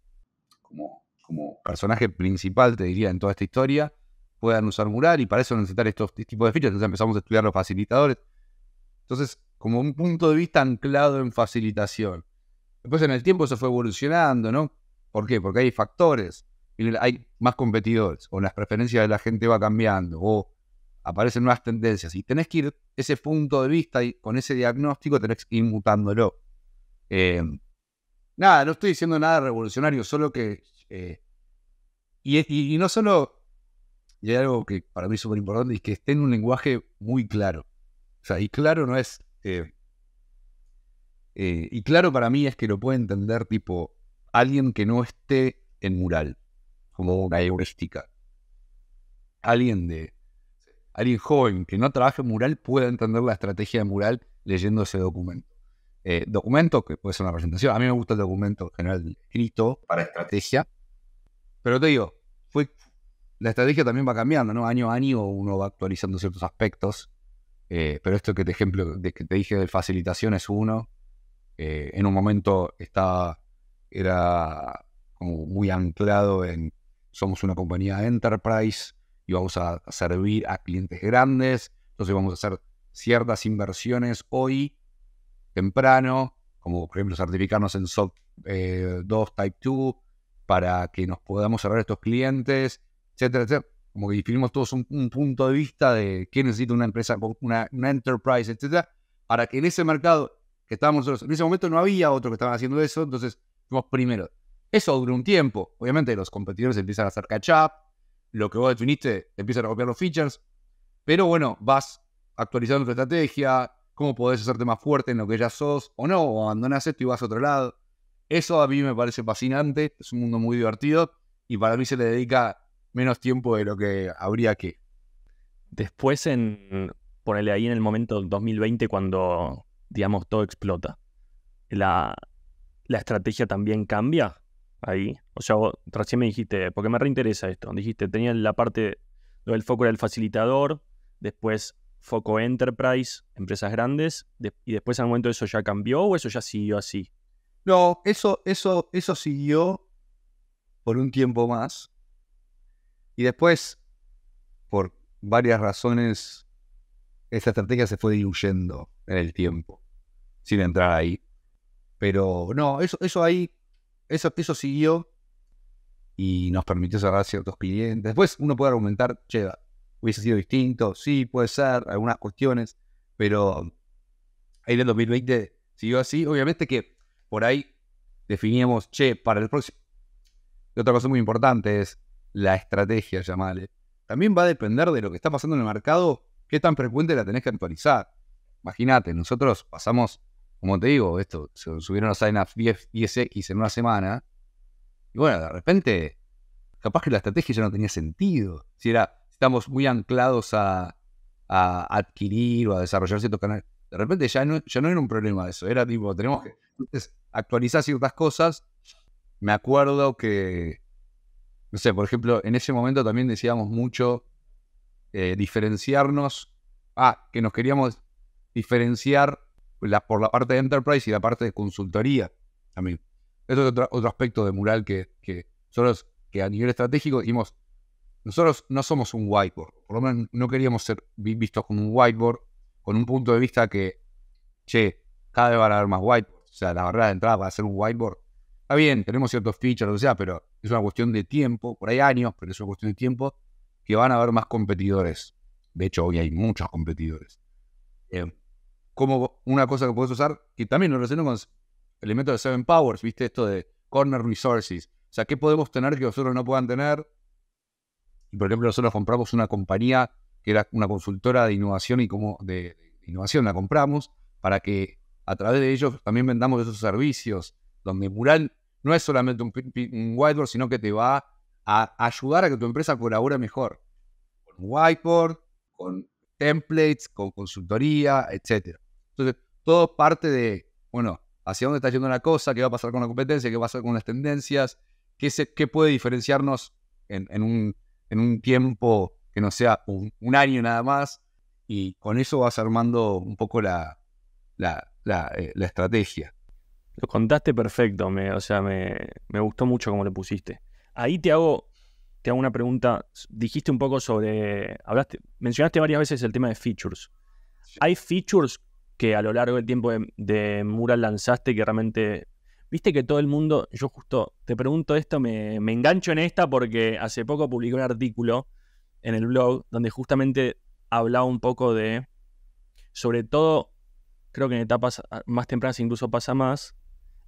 como, como personaje principal, te diría, en toda esta historia, puedan usar Mural y para eso necesitar estos, tipos de fichas. Entonces empezamos a estudiar los facilitadores. Entonces, como un punto de vista anclado en facilitación. Después en el tiempo se fue evolucionando, ¿no? ¿Por qué? Porque hay factores. Hay más competidores, o las preferencias de la gente va cambiando, o aparecen nuevas tendencias. Y tenés que ir ese punto de vista y con ese diagnóstico tenés que ir mutándolo. Eh, nada, no estoy diciendo nada revolucionario, solo que. Eh, y no solo y hay algo que para mí es súper importante, es que esté en un lenguaje muy claro. O sea, y claro no es... Eh, eh, y claro para mí es que lo puede entender tipo alguien que no esté en mural, como una heurística. Alguien de... Alguien joven que no trabaje en mural puede entender la estrategia de mural leyendo ese documento. Eh, documento que puede ser una presentación. A mí me gusta el documento general escrito para estrategia. Pero te digo, la estrategia también va cambiando, ¿no? Año a año uno va actualizando ciertos aspectos, eh, pero esto que te, ejemplo, que te dije de facilitación es uno. Eh, en un momento estaba, era como muy anclado en somos una compañía enterprise y vamos a servir a clientes grandes, entonces vamos a hacer ciertas inversiones hoy, temprano, como por ejemplo certificarnos en SOC 2 eh, Type 2 para que nos podamos cerrar estos clientes etcétera, etcétera. Como que definimos todos un, punto de vista de qué necesita una empresa, una, enterprise, etcétera, para que en ese mercado que estábamos nosotros, en ese momento no había otro que estaban haciendo eso, entonces fuimos primero. Eso duró un tiempo. Obviamente los competidores empiezan a hacer catch-up, lo que vos definiste, empiezan a copiar los features, pero bueno, vas actualizando tu estrategia, cómo podés hacerte más fuerte en lo que ya sos, o no, o abandonas esto y vas a otro lado. Eso a mí me parece fascinante, es un mundo muy divertido y para mí se le dedica menos tiempo de lo que habría que. Después, en ponerle ahí en el momento 2020, cuando, digamos, todo explota, la, la estrategia también cambia ahí. O sea, vos recién me dijiste, porque me reinteresa esto, dijiste, tenía la parte, el foco era el facilitador, después foco enterprise, empresas grandes, y después al momento eso ya cambió o eso ya siguió así. No, eso, eso, eso siguió por un tiempo más. Y después, por varias razones, esa estrategia se fue diluyendo en el tiempo, sin entrar ahí. Pero no, eso, eso ahí, eso, eso siguió y nos permitió cerrar ciertos clientes. Después uno puede argumentar, che, hubiese sido distinto, sí, puede ser, algunas cuestiones, pero ahí del 2020 siguió así. Obviamente que por ahí definíamos, che, para el próximo. otra cosa muy importante es, la estrategia, llamale, también va a depender de lo que está pasando en el mercado, qué tan frecuente la tenés que actualizar. Imagínate, nosotros pasamos, como te digo, esto, se subieron a AINAF 10, x en una semana, y bueno, de repente, capaz que la estrategia ya no tenía sentido. Si era, estamos muy anclados a, adquirir o a desarrollar ciertos canales. De repente ya no, ya no era un problema eso, era tipo, tenemos que actualizar ciertas cosas. Me acuerdo que no sé, por ejemplo, en ese momento también decíamos mucho eh, diferenciarnos, ah, que nos queríamos diferenciar por la parte de enterprise y la parte de consultoría también. Eso es otro, aspecto de Mural que, que, nosotros, que a nivel estratégico dijimos, nosotros no somos un whiteboard, por lo menos no queríamos ser vistos como un whiteboard, con un punto de vista que, che, cada vez van a haber más whiteboards, o sea, la barrera de entrada va a ser un whiteboard, está bien, tenemos ciertos features, o sea, pero es una cuestión de tiempo, por ahí años, pero es una cuestión de tiempo, que van a haber más competidores. De hecho, hoy hay muchos competidores. Eh, como una cosa que puedes usar, que también nos relaciono con el elemento de Seven Powers, ¿viste? Esto de corner resources. O sea, ¿qué podemos tener que vosotros no puedan tener? Por ejemplo, nosotros compramos una compañía que era una consultora de innovación y como de, de innovación la compramos para que a través de ellos también vendamos esos servicios donde Mural no es solamente un, whiteboard, sino que te va a ayudar a que tu empresa colabore mejor. Con whiteboard, con templates, con consultoría, etc. Entonces, todo parte de, bueno, hacia dónde está yendo la cosa, qué va a pasar con la competencia, qué va a pasar con las tendencias, qué, se, qué puede diferenciarnos en, un, tiempo que no sea un, año nada más. Y con eso vas armando un poco la, la eh, estrategia. Lo contaste perfecto, me, o sea, me, gustó mucho cómo le pusiste. Ahí te hago, te hago una pregunta. Dijiste un poco sobre. Hablaste, mencionaste varias veces el tema de features. ¿Hay features que a lo largo del tiempo de, Mural lanzaste que realmente. Viste que todo el mundo. Yo justo te pregunto esto, me, me engancho en esta porque hace poco publiqué un artículo en el blog donde justamente hablaba un poco de. Sobre todo, creo que en etapas ah, más tempranas incluso pasa más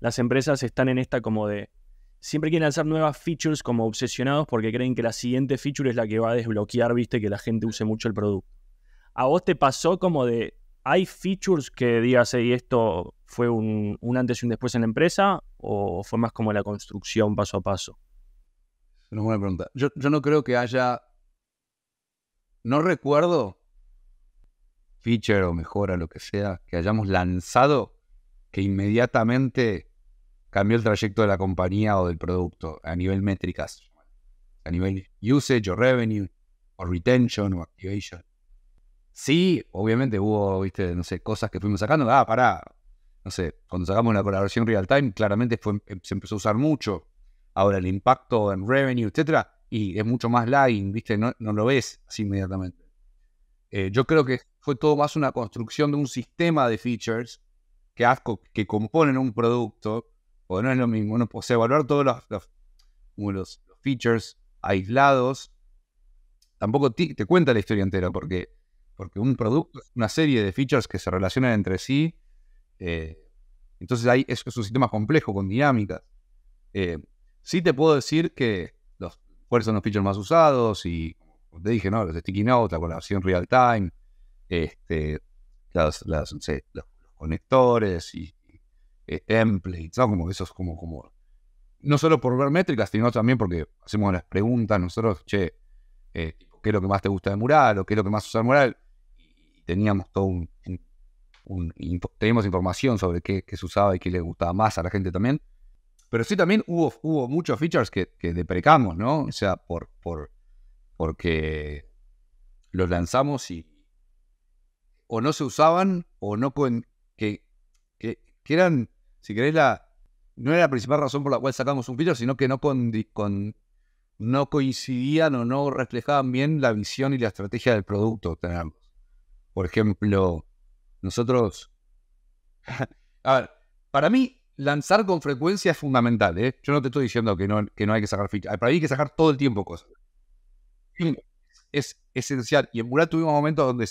las empresas están en esta como de... Siempre quieren lanzar nuevas features como obsesionados porque creen que la siguiente feature es la que va a desbloquear, viste, que la gente use mucho el producto. ¿A vos te pasó como de... ¿Hay features que digas, y esto fue un, antes y un después en la empresa? ¿O fue más como la construcción paso a paso? Es una buena pregunta. Yo, yo no creo que haya... No recuerdo feature o mejora, lo que sea, que hayamos lanzado, que inmediatamente cambió el trayecto de la compañía o del producto a nivel métricas, a nivel usage o revenue o retention o activation. Sí, obviamente hubo, viste, no sé, cosas que fuimos sacando. Ah, pará, no sé, cuando sacamos la colaboración real time, claramente em, se empezó a usar mucho. Ahora el impacto en revenue, etcétera, y es mucho más lagging, viste, no, lo ves así inmediatamente. Eh, yo creo que fue todo más una construcción de un sistema de features que, que componen un producto no es lo mismo. no o evaluar todos los, features aislados tampoco te, cuenta la historia entera, porque, porque un producto es una serie de features que se relacionan entre sí. Eh, entonces ahí es, un sistema complejo con dinámicas. Eh, sí te puedo decir que los, cuáles son los features más usados y, como te dije, ¿no? los sticky notes, la colaboración real time, este, los, conectores y eh, templates, ¿no? Como esos, como, como, no solo por ver métricas, sino también porque hacemos las preguntas nosotros, che, eh, ¿qué es lo que más te gusta de mural? ¿O qué es lo que más usas de mural? Y teníamos todo un, teníamos información sobre qué, se usaba y qué le gustaba más a la gente también. Pero sí también hubo, hubo muchos features que, deprecamos, ¿no? O sea, por, por, porque los lanzamos y o no se usaban o no pueden, que, que eran si querés, la, no era la principal razón por la cual sacamos un filtro, sino que no, coincidían o no reflejaban bien la visión y la estrategia del producto. Tenemos. Por ejemplo, nosotros... a ver, para mí lanzar con frecuencia es fundamental. ¿eh? Yo no te estoy diciendo que no, que no hay que sacar fichas. Para mí hay que sacar todo el tiempo cosas. Es esencial. Y en Murat tuvimos momentos donde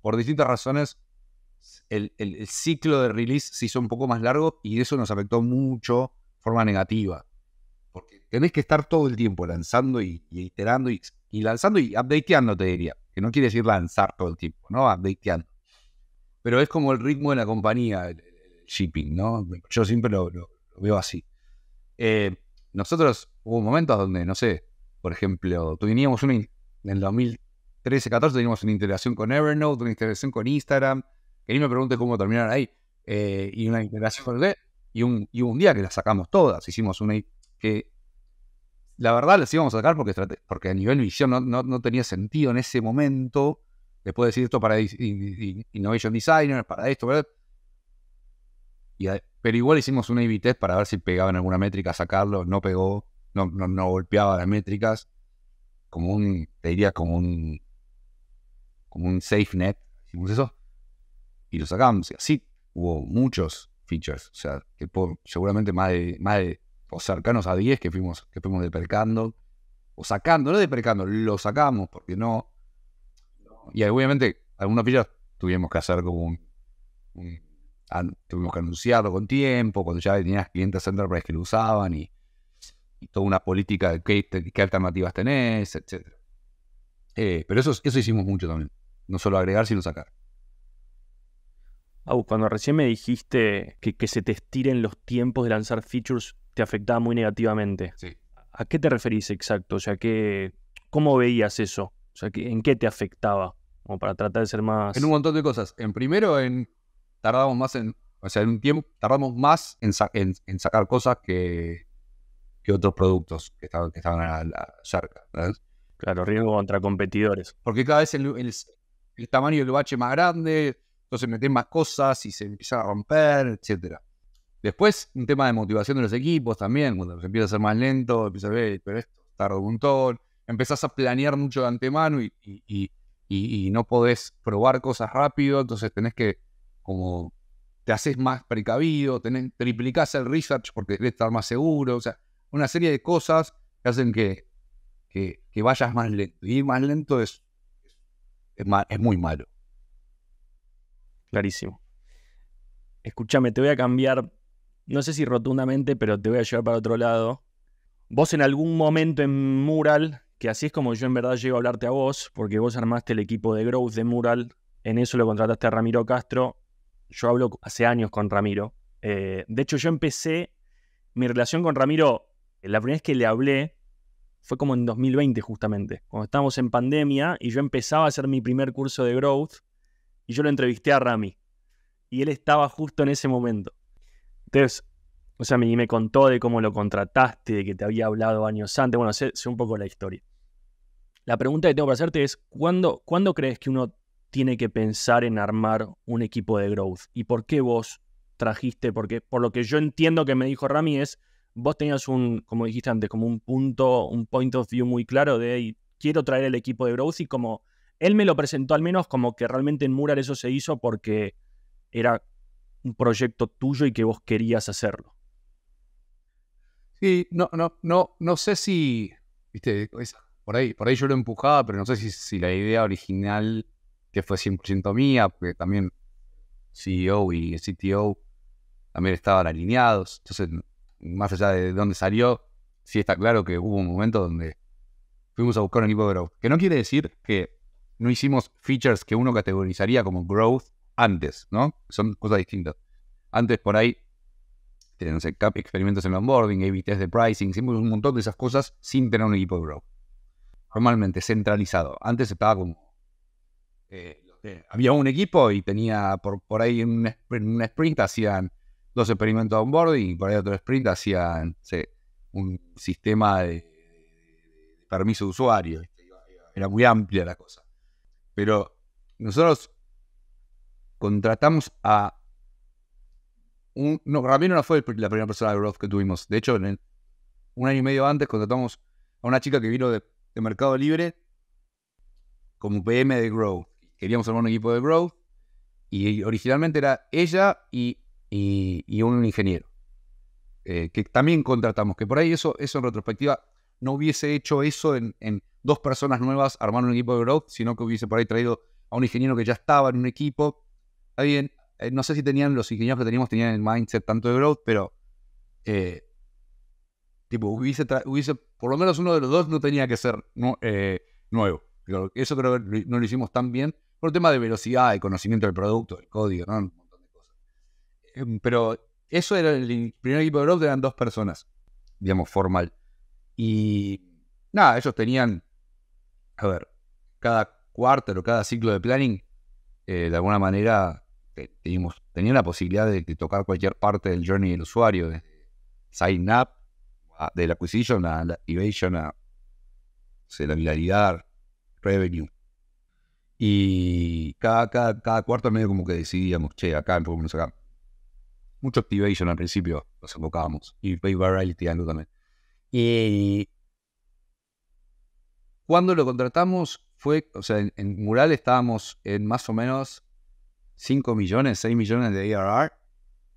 por distintas razones el, ciclo de release se hizo un poco más largo y eso nos afectó mucho de forma negativa. Porque tenés que estar todo el tiempo lanzando y, iterando y, lanzando y updateando, te diría. Que no quiere decir lanzar todo el tiempo, ¿no? Updateando. Pero es como el ritmo de la compañía, el, shipping, ¿no? Yo siempre lo, veo así. Eh, nosotros hubo momentos donde, no sé, por ejemplo, teníamos una En el 2013-14 teníamos una integración con Evernote, una integración con Instagram, que ni me pregunte cómo terminar ahí, eh, y una integración con el y un, y un día que las sacamos todas, hicimos una que la verdad las íbamos a sacar porque, porque a nivel visión no, tenía sentido en ese momento, después decir esto para Innovation Designers, para esto, ¿verdad? pero igual hicimos una a test para ver si pegaba en alguna métrica sacarlo, no pegó, no, no, no golpeaba las métricas, como un, te diría como un, como un safe net, hicimos eso y lo sacamos. Y así hubo muchos features, o sea, que seguramente más de, más o cercanos a 10 que fuimos, que fuimos depercando, o sacando, no depercando, lo sacamos, porque no. Y obviamente, algunos features tuvimos que hacer como un, tuvimos que anunciarlo con tiempo, cuando ya tenías clientes enterprise que lo usaban y, toda una política de qué, alternativas tenés, etc. Eh, pero eso, eso hicimos mucho también. No solo agregar, sino sacar cuando recién me dijiste que, se te estiren los tiempos de lanzar features te afectaba muy negativamente. Sí. ¿A qué te referís exacto? O sea, ¿qué, ¿cómo veías eso? O sea, ¿en qué te afectaba? Como para tratar de ser más... En un montón de cosas. En primero, en tardamos más en... O sea, en un tiempo tardamos más en, sacar cosas que, otros productos que estaban, que estaban a la cerca. Claro, riesgo contra competidores. Porque cada vez el, el tamaño del bache más grande, entonces metes más cosas y se empieza a romper, etc. Después, un tema de motivación de los equipos también, cuando se empieza a ser más lento, empieza a ver, pero esto tarda un montón. Empezás a planear mucho de antemano y, no podés probar cosas rápido, entonces tenés que, como, te haces más precavido, tenés, triplicás el research porque debes estar más seguro, o sea, una serie de cosas que hacen que, vayas más lento. Y ir más lento es, es muy malo clarísimo. Escúchame, te voy a cambiar, no sé si rotundamente, pero te voy a llevar para otro lado. Vos en algún momento en Mural, que así es como yo en verdad llego a hablarte a vos, porque vos armaste el equipo de Growth de Mural, en eso lo contrataste a Ramiro Castro. Yo hablo hace años con Ramiro. Eh, de hecho, yo empecé mi relación con Ramiro, la primera vez que le hablé fue como en 2020 justamente, cuando estábamos en pandemia y yo empezaba a hacer mi primer curso de growth y yo lo entrevisté a Rami. Y él estaba justo en ese momento. Entonces, o sea, me, me contó de cómo lo contrataste, de que te había hablado años antes. Bueno, sé, un poco la historia. La pregunta que tengo para hacerte es, ¿cuándo, ¿cuándo crees que uno tiene que pensar en armar un equipo de growth? ¿Y por qué vos trajiste? Porque por lo que yo entiendo que me dijo Rami es, vos tenías un, como dijiste antes, como un punto, un point of view muy claro de, quiero traer el equipo de growth y como él me lo presentó al menos como que realmente en Mural eso se hizo porque era un proyecto tuyo y que vos querías hacerlo. Sí, no, no, no, no sé si, viste, por ahí, por ahí yo lo empujaba, pero no sé si, si la idea original que fue 100% mía, porque también CEO y CTO también estaban alineados. Entonces, más allá de dónde salió, sí está claro que hubo un momento donde fuimos a buscar un equipo de growth. Que no quiere decir que no hicimos features que uno categorizaría como growth antes, ¿no? Son cosas distintas. Antes por ahí, este, no sé, experimentos en onboarding, A-B test de pricing, hicimos un montón de esas cosas sin tener un equipo de growth. Normalmente centralizado. Antes estaba como... Eh, había un equipo y tenía por, ahí en un, sprint hacían dos experimentos de onboarding y por ahí otro sprint hacían un sistema de permiso de usuario. Era muy amplia la cosa pero nosotros contratamos a... Un, no, Ramiro no fue la primera persona de growth que tuvimos. De hecho, un año y medio antes contratamos a una chica que vino de, Mercado Libre como PM de Growth. Queríamos armar un equipo de Growth y originalmente era ella y, un ingeniero eh, que también contratamos, que por ahí eso, eso en retrospectiva no hubiese hecho eso en, dos personas nuevas armando un equipo de growth, sino que hubiese por ahí traído a un ingeniero que ya estaba en un equipo. Está bien, eh, no sé si tenían los ingenieros que teníamos, tenían el mindset tanto de growth, pero eh, tipo, hubiese, por lo menos uno de los dos no tenía que ser eh, nuevo. eso creo que no lo hicimos tan bien por el tema de velocidad, de conocimiento del producto, del código, ¿no? un montón de cosas. Em, pero eso era el primer equipo de growth, eran dos personas, digamos, formal. Y nada, ellos tenían, a ver, cada cuarto o cada ciclo de planning, eh, de alguna manera eh, teníamos, tenían la posibilidad de, tocar cualquier parte del journey del usuario, desde sign up, de la acquisition a la activation, a la viralidad, revenue. Y cada, cada, cuarto medio como que decidíamos, che, acá acá. Mucho activation al principio, nos enfocábamos. Y pay virality algo también. Y cuando lo contratamos fue, o sea, en, Mural estábamos en más o menos 5 millones, 6 millones de ARR.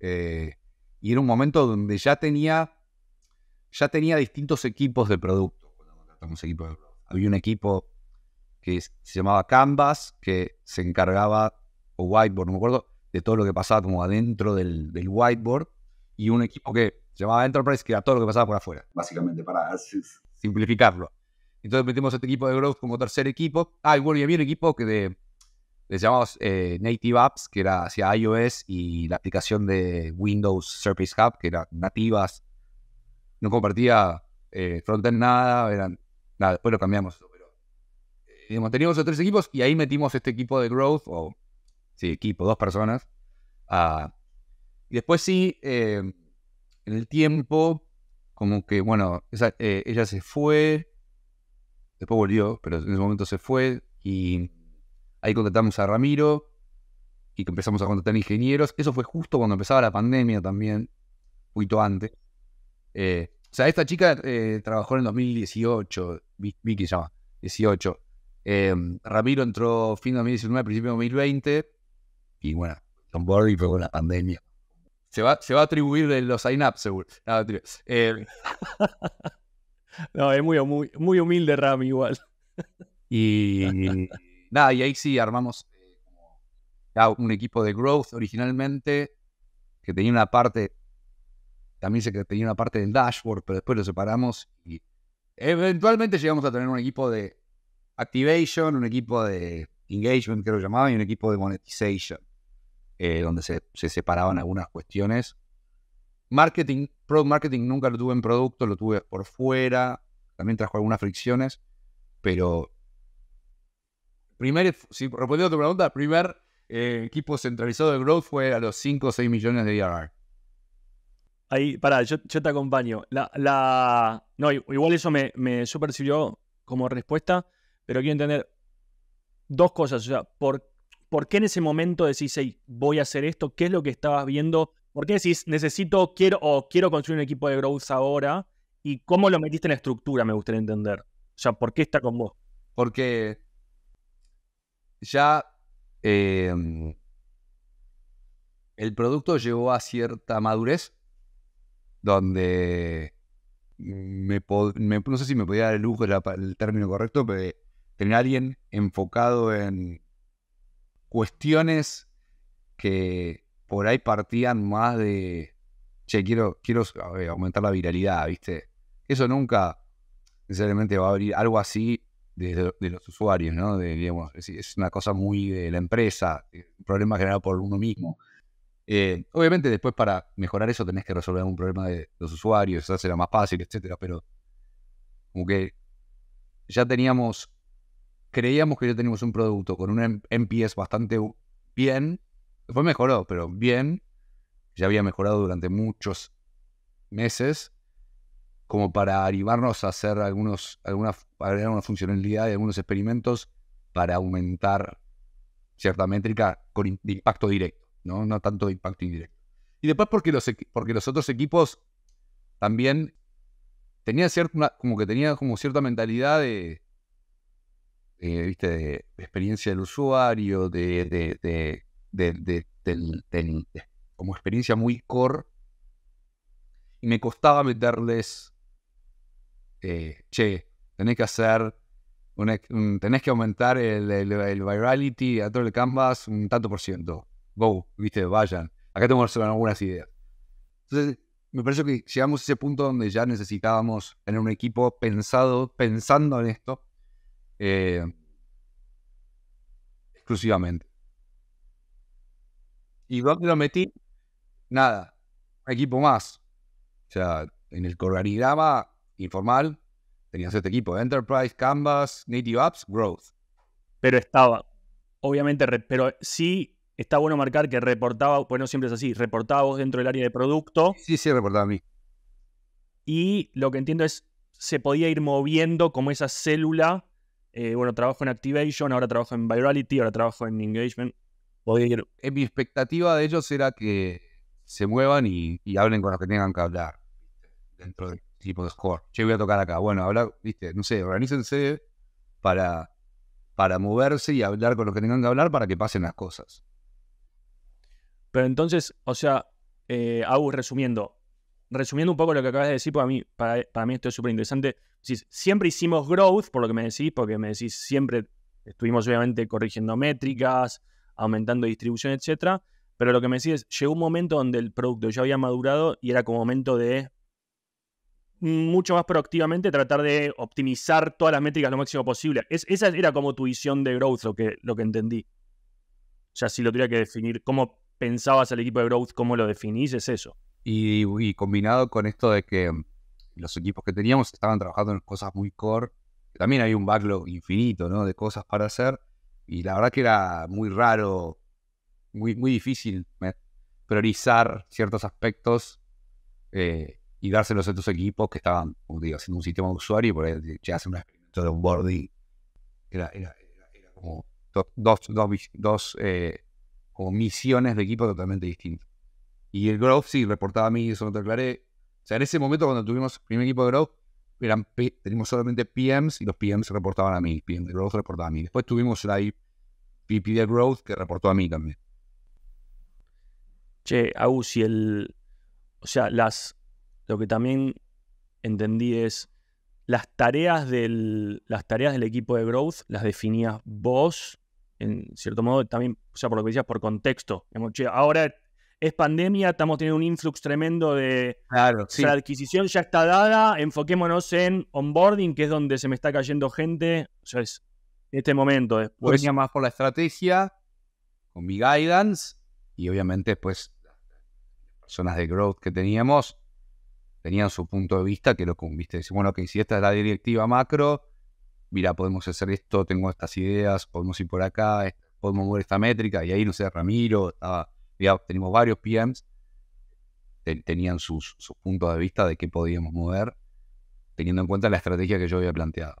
Eh, y era un momento donde ya tenía, ya tenía distintos equipos de producto. Había un equipo que se llamaba Canvas, que se encargaba, o Whiteboard, no me acuerdo, de todo lo que pasaba como adentro del whiteboard. Y un equipo que se llamaba Enterprise, que era todo lo que pasaba por afuera. Básicamente, para simplificarlo. Entonces metimos este equipo de Growth como tercer equipo. Ah, y bueno, y había un equipo que de, les llamamos eh, Native Apps, que era hacia iOS y la aplicación de Windows Surface Hub, que era nativas. No compartía eh, frontend nada, eran. Nada, después lo cambiamos. Eh, teníamos otros tres equipos y ahí metimos este equipo de Growth, o sí, equipo, dos personas. y después sí eh, en el tiempo, como que, bueno, eh, ella se fue, después volvió, pero en ese momento se fue y ahí contratamos a Ramiro y que empezamos a contratar ingenieros. Eso fue justo cuando empezaba la pandemia también, un poquito antes. Eh, o sea, esta chica eh, trabajó en 2018, Vicky se llama, 18. Ramiro entró fin de 2019, principio de 2020 y bueno, son y fue con la pandemia. Se va, a atribuir de los sign up seguro. Ah, eh, no, es muy, muy, muy humilde Ram igual. Y nada, y ahí sí armamos eh, un equipo de growth originalmente, que tenía una parte, también se tenía una parte del dashboard, pero después lo separamos y eventualmente llegamos a tener un equipo de activation, un equipo de engagement, creo que lo llamaban, y un equipo de monetization. Eh, donde se, separaban algunas cuestiones. Marketing, product marketing nunca lo tuve en producto, lo tuve por fuera, también trajo algunas fricciones, pero primer, si respondiendo a tu pregunta, primer eh, equipo centralizado de growth fue a los 5 o 6 millones de ERR. Ahí, pará, yo, te acompaño. La, No, igual eso me, me super sirvió como respuesta, pero quiero entender dos cosas. O sea, ¿por ¿Por qué en ese momento decís, voy a hacer esto? ¿Qué es lo que estabas viendo? ¿Por qué decís, necesito, quiero o quiero construir un equipo de growth ahora? ¿Y cómo lo metiste en la estructura? Me gustaría entender. O sea, ¿por qué está con vos? Porque ya em, el producto llegó a cierta madurez donde me, no sé si me podía dar el lujo el, el término correcto, pero tener a alguien enfocado en cuestiones que por ahí partían más de, che, quiero, quiero aumentar la viralidad, ¿viste? Eso nunca necesariamente va a abrir algo así de, los usuarios, ¿no? es, una cosa muy de la empresa, eh, un problema generado por uno mismo. Eh, obviamente después para mejorar eso tenés que resolver un problema de los usuarios, será más fácil, etcétera, pero como que ya teníamos creíamos que ya teníamos un producto con un MPS bastante bien, Fue mejorado, pero bien, ya había mejorado durante muchos meses, como para arribarnos a hacer algunos, funcionalidad y algunos experimentos para aumentar cierta métrica con impacto directo, ¿no? no tanto de impacto indirecto. Y después porque los, porque los otros equipos también tenían cierta, como que tenían como cierta mentalidad de, eh, ¿viste? De, experiencia del usuario, de, de, de, como experiencia muy core. Y me costaba meterles, eh, che, tenés que hacer, tenés que aumentar el, el, a todo el del canvas un tanto por ciento. Go, viste, vayan. Acá tengo algunas ideas. Entonces, me parece que llegamos a ese punto donde ya necesitábamos tener un equipo pensado, pensando en esto, eh, exclusivamente. ¿Y dónde lo metí? Nada, equipo más. O sea, en el organigrama informal tenías este equipo: Enterprise, Canvas, Native Apps, Growth. Pero estaba, obviamente, pero sí está bueno marcar que reportaba, bueno, pues siempre es así, reportaba dentro del área de producto. Sí, sí, reportaba a mí. Y lo que entiendo es, se podía ir moviendo como esa célula eh, bueno, trabajo en Activation, ahora trabajo en Virality, ahora trabajo en Engagement. Eh, mi expectativa de ellos era que se muevan y, hablen con los que tengan que hablar dentro del tipo de score. Yo voy a tocar acá. Bueno, hablar, viste, no sé, organícense para, para moverse y hablar con los que tengan que hablar para que pasen las cosas. Pero entonces, o sea, hago eh, resumiendo, resumiendo un poco lo que acabas de decir, mí, para, mí esto es súper interesante. Siempre hicimos growth, por lo que me decís, porque me decís siempre estuvimos obviamente corrigiendo métricas, aumentando distribución, etcétera. Pero lo que me decís es, llegó un momento donde el producto ya había madurado y era como momento de mucho más proactivamente tratar de optimizar todas las métricas lo máximo posible. esa era como tu visión de growth, lo que, lo que entendí. O sea, si lo tuviera que definir, cómo pensabas el equipo de growth, cómo lo definís, es eso. Y, combinado con esto de que mm, los equipos que teníamos estaban trabajando en cosas muy core, también hay un backlog infinito de cosas para hacer. Y la verdad que era muy raro, muy, muy difícil eh, priorizar ciertos aspectos eh, y dárselos a estos equipos que estaban, haciendo un sistema de usuario y por ahí ya hacen un experimento de onboarding. Era, era, era, como dos, dos, dos, eh, misiones de equipo totalmente distintas. Y el growth sí reportaba a mí, eso no te aclaré. O sea, en ese momento cuando tuvimos el primer equipo de growth, eran, teníamos solamente PMs y los PMs reportaban a mí, El growth reportaba a mí. Después tuvimos la IPP de growth que reportó a mí también. Che, Agus, si el. O sea, las. Lo que también entendí es. Las tareas del. Las tareas del equipo de growth las definías vos. En cierto modo, también, o sea, por lo que decías, por contexto. che, ahora es pandemia, estamos teniendo un influx tremendo de claro, la adquisición ya está dada, enfoquémonos en onboarding, que es donde se me está cayendo gente, o sea, es este momento. venía más por la estrategia, con mi guidance, y obviamente pues, zonas de growth que teníamos tenían su punto de vista, que lo viste, bueno, que si esta es la directiva macro, mira, podemos hacer esto, tengo estas ideas, podemos ir por acá, podemos mover esta métrica, y ahí, no sé, Ramiro, estaba ya tenemos varios PMs, tenían sus, puntos de vista de qué podíamos mover, teniendo en cuenta la estrategia que yo había planteado.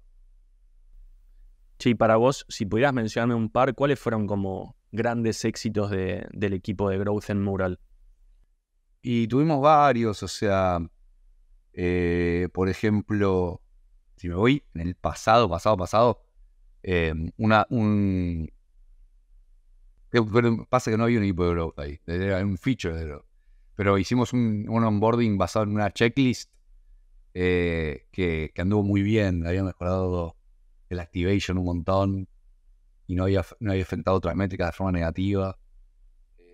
Sí, para vos, si pudieras mencionarme un par, ¿cuáles fueron como grandes éxitos del equipo de Growth en Mural? Y tuvimos varios, o sea, eh, por ejemplo, si me voy en el pasado, pasado, pasado, eh, una, un, pasa que no había un equipo de growth ahí, era un feature Pero hicimos un, onboarding basado en una checklist eh, que, anduvo muy bien, había mejorado el activation un montón y no había, no había enfrentado otras métricas de forma negativa.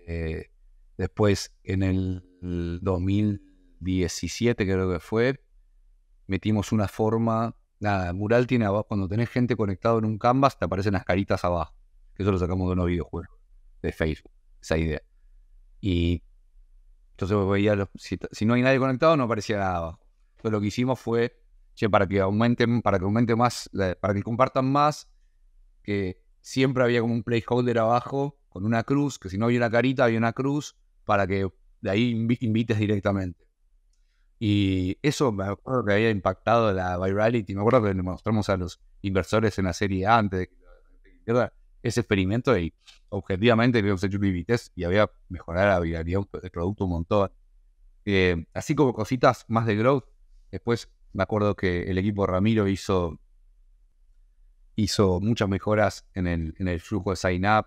Eh, después, en el 2017 creo que fue, metimos una forma, nada, mural tiene abajo, cuando tenés gente conectado en un canvas te aparecen las caritas abajo, que eso lo sacamos de unos videojuegos de Facebook, esa idea. Y entonces si, no hay nadie conectado, no aparecía nada abajo. Entonces lo que hicimos fue, che, para que aumenten, para que aumente más, para que compartan más, que siempre había como un placeholder abajo con una cruz, que si no había una carita, había una cruz, para que de ahí invites directamente. Y eso me acuerdo que había impactado la virality. Me acuerdo que le mostramos a los inversores en la serie antes de que ese experimento y objetivamente habíamos hecho un test y había mejorado la viabilidad del producto un montón. Eh, así como cositas más de growth. Después me acuerdo que el equipo Ramiro hizo, hizo muchas mejoras en el, flujo de sign up,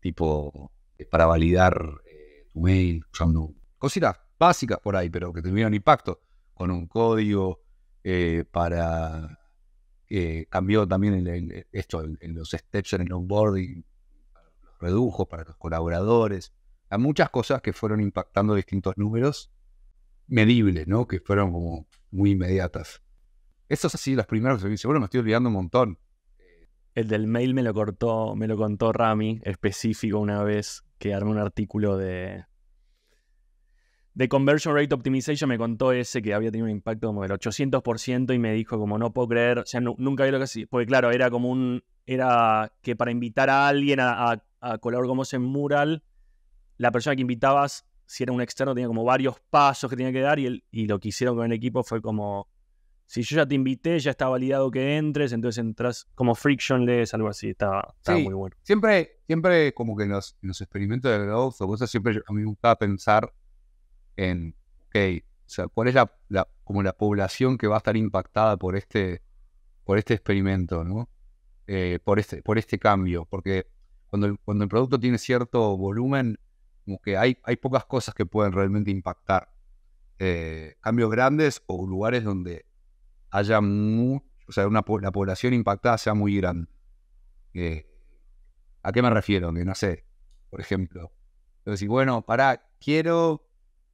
tipo eh, para validar eh, tu mail, cositas básicas por ahí, pero que tuvieron impacto, con un código para eh, cambió también esto en los steps en el onboarding, los redujo para los colaboradores. Hay muchas cosas que fueron impactando distintos números medibles, ¿no? Que fueron como muy inmediatas. Esos así, las primeros seguro me estoy olvidando un montón. El del mail me lo cortó, me lo contó Rami específico una vez que arma un artículo de, de Conversion Rate Optimization me contó ese que había tenido un impacto como del 800% y me dijo como no puedo creer, o sea, nunca vi lo que así, porque claro, era como un, era que para invitar a alguien a, a, a colaborar como ese mural, la persona que invitabas, si era un externo, tenía como varios pasos que tenía que dar y, el, y lo que hicieron con el equipo fue como, si yo ya te invité, ya está validado que entres, entonces entras como frictionless, algo así, Estaba muy bueno. Siempre, siempre como que en los, experimentos de Growth o cosas, siempre a mí me gustaba pensar en, ok, o sea, cuál es la, como la población que va a estar impactada por este, por este experimento, ¿no? Eh, por, este, por este cambio, porque cuando el, cuando el producto tiene cierto volumen, como que hay, hay pocas cosas que pueden realmente impactar. Eh, cambios grandes o lugares donde haya mucho, o sea, la población impactada sea muy grande. Eh, ¿A qué me refiero? Que no sé, por ejemplo. Entonces, bueno, para, quiero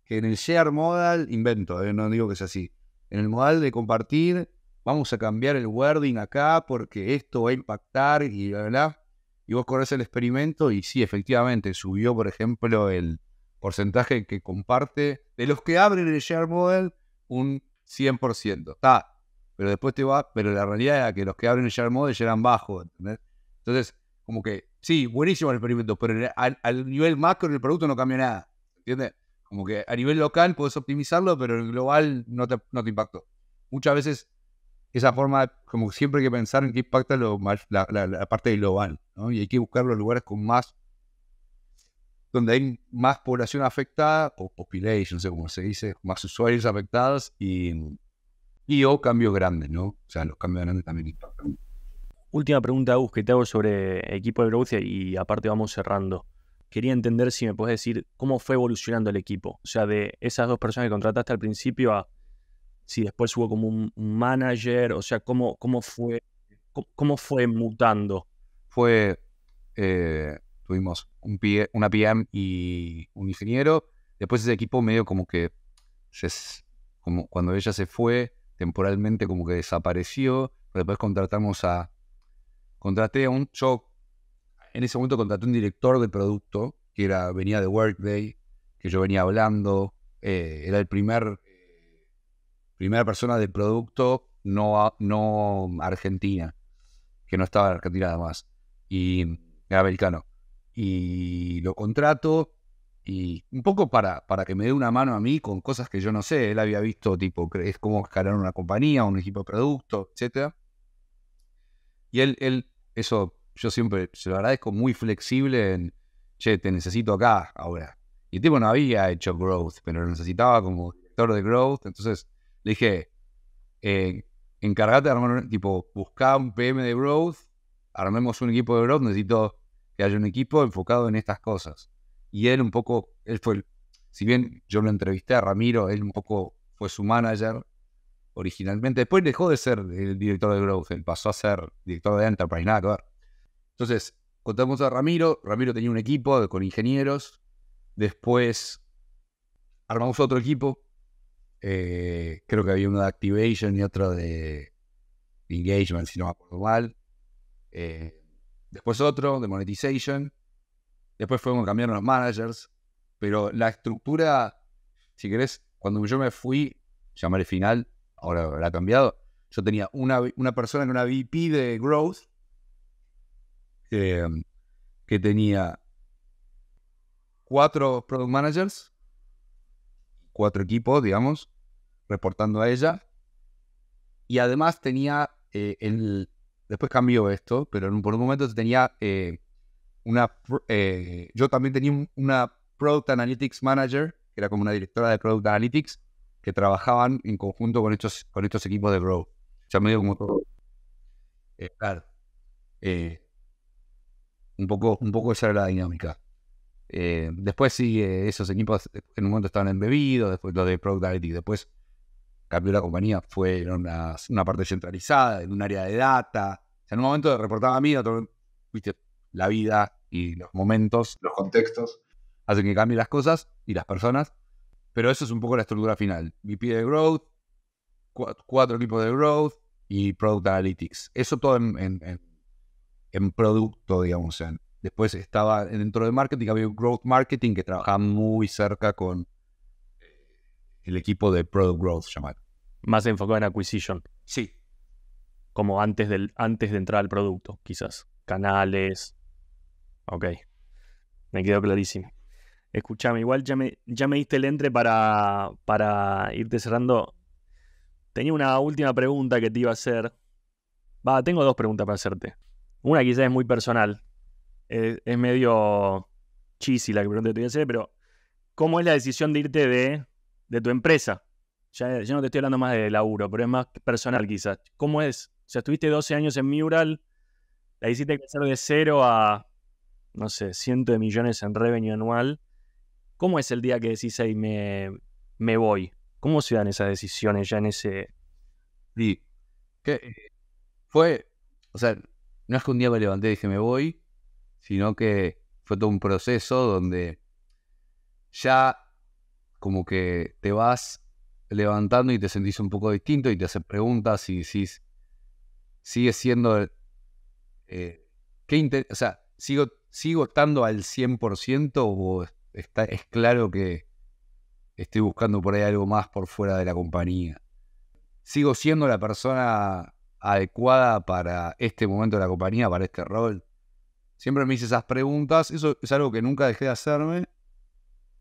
que en el share modal, invento, eh, no digo que sea así, en el modal de compartir, vamos a cambiar el wording acá porque esto va a impactar y bla, bla, Y vos corres el experimento y sí, efectivamente, subió, por ejemplo, el porcentaje que comparte de los que abren el share model un 100%. Está, pero después te va, pero la realidad es que los que abren el share model ya eran bajos, ¿entendés? Entonces, como que, sí, buenísimo el experimento, pero al, nivel macro el producto no cambia nada, ¿entiendes? Como que a nivel local puedes optimizarlo, pero en global no te, no impactó. Muchas veces esa forma, como siempre hay que pensar en qué impacta lo, la, la, parte global, ¿no? Y hay que buscar los lugares con más, donde hay más población afectada, o population, no sé cómo se dice, más usuarios afectados y, o cambios grandes, ¿no? O sea, los cambios grandes también impactan. Última pregunta, Gus, que te hago sobre equipo de Growth y aparte vamos cerrando quería entender si me puedes decir cómo fue evolucionando el equipo. O sea, de esas dos personas que contrataste al principio a si después hubo como un manager, o sea, cómo, cómo fue, cómo, fue mutando. Fue, eh, tuvimos e, una PM y un ingeniero. Después ese equipo medio como que, como cuando ella se fue, temporalmente como que desapareció. después contratamos a, contraté a un, en ese momento contraté un director de producto que era, venía de Workday, que yo venía hablando, eh, era el primer, primera persona de producto no, no argentina, que no estaba en Argentina nada más. y era americano. Y lo contrato y un poco para, para que me dé una mano a mí con cosas que yo no sé, él había visto, tipo, es como escalar una compañía, un equipo de producto, etc. Y él, él eso yo siempre se lo agradezco, muy flexible en, che, te necesito acá ahora. Y el tipo no había hecho growth, pero lo necesitaba como director de growth. Entonces le dije, eh, encargate de armar un, tipo, buscá un PM de growth, armemos un equipo de growth, necesito que haya un equipo enfocado en estas cosas. Y él un poco, él fue, si bien yo lo entrevisté a Ramiro, él un poco fue su manager originalmente. Después dejó de ser el director de growth, él pasó a ser director de enterprise, nada que ver. Entonces, contamos a Ramiro, Ramiro tenía un equipo con ingenieros, después armamos otro equipo, eh, creo que había uno de Activation y otro de Engagement, si no me acuerdo mal, eh, después otro de Monetization, después fuimos cambiar los managers, pero la estructura, si querés, cuando yo me fui, llamaré final, ahora la ha cambiado, yo tenía una, una persona con una VP de Growth, eh, que tenía cuatro product managers, cuatro equipos, digamos, reportando a ella. Y además tenía, eh, el, después cambió esto, pero en un, por un momento tenía eh, una, yo también tenía una Product Analytics Manager, que era como una directora de Product Analytics, que trabajaban en conjunto con estos, con estos equipos de Grow. Ya medio como todo. claro. Un poco, un poco esa era la dinámica. Eh, después sí, esos equipos eh, en un momento estaban embebidos, después lo de Product Analytics, después cambió la compañía, fue una, una, parte centralizada, en un área de data. en un momento reportaba a mí, otro, viste, la vida y los momentos, los contextos, hacen que cambien las cosas y las personas. Pero eso es un poco la estructura final. VP de Growth, cuatro, equipos de Growth y Product Analytics. Eso todo en en producto, digamos. después estaba dentro de marketing, había Growth Marketing que trabajaba muy cerca con eh, el equipo de Product Growth, llamar. Más enfocado en acquisition. Sí. Como antes, del, antes de entrar al producto, quizás. Canales. Ok. Me quedó clarísimo. Escuchame, igual ya me, ya me diste el entre para, para irte cerrando. Tenía una última pregunta que te iba a hacer. Va, tengo dos preguntas para hacerte. Una quizás es muy personal. Es, medio cheesy la que pregunta te voy pero ¿cómo es la decisión de irte de, de tu empresa? Ya, no te estoy hablando más de laburo, pero es más personal quizás. ¿Cómo es? O sea, estuviste 12 años en Mural, la hiciste crecer de cero a, no sé, cientos de millones en revenue anual. ¿Cómo es el día que decís ahí me, voy? ¿Cómo se dan esas decisiones ya en ese... Sí. Que fue, o sea, no es que un día me levanté y dije me voy, sino que fue todo un proceso donde ya como que te vas levantando y te sentís un poco distinto y te haces preguntas y decís, sigue siendo... Eh, ¿qué o sea, ¿sigo, ¿sigo estando al 100% o está, es claro que estoy buscando por ahí algo más por fuera de la compañía? ¿Sigo siendo la persona adecuada para este momento de la compañía, para este rol? Siempre me hice esas preguntas, eso es algo que nunca dejé de hacerme.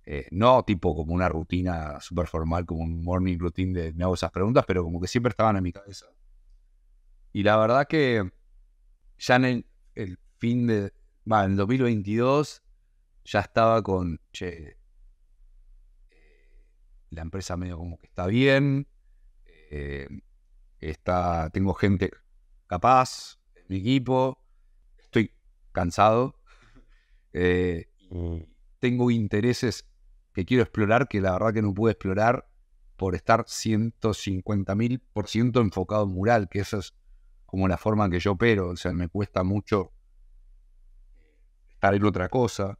Eh, no tipo como una rutina Super formal, como un morning routine de me hago esas preguntas, pero como que siempre estaban en mi cabeza. Y la verdad que ya en el, fin de, bueno, en 2022 ya estaba con, che, eh, la empresa medio como que está bien, eh, Está, tengo gente capaz, mi equipo, estoy cansado, eh, mm. tengo intereses que quiero explorar que la verdad que no pude explorar por estar 150.000% enfocado en mural, que esa es como la forma que yo opero, o sea, me cuesta mucho estar en otra cosa.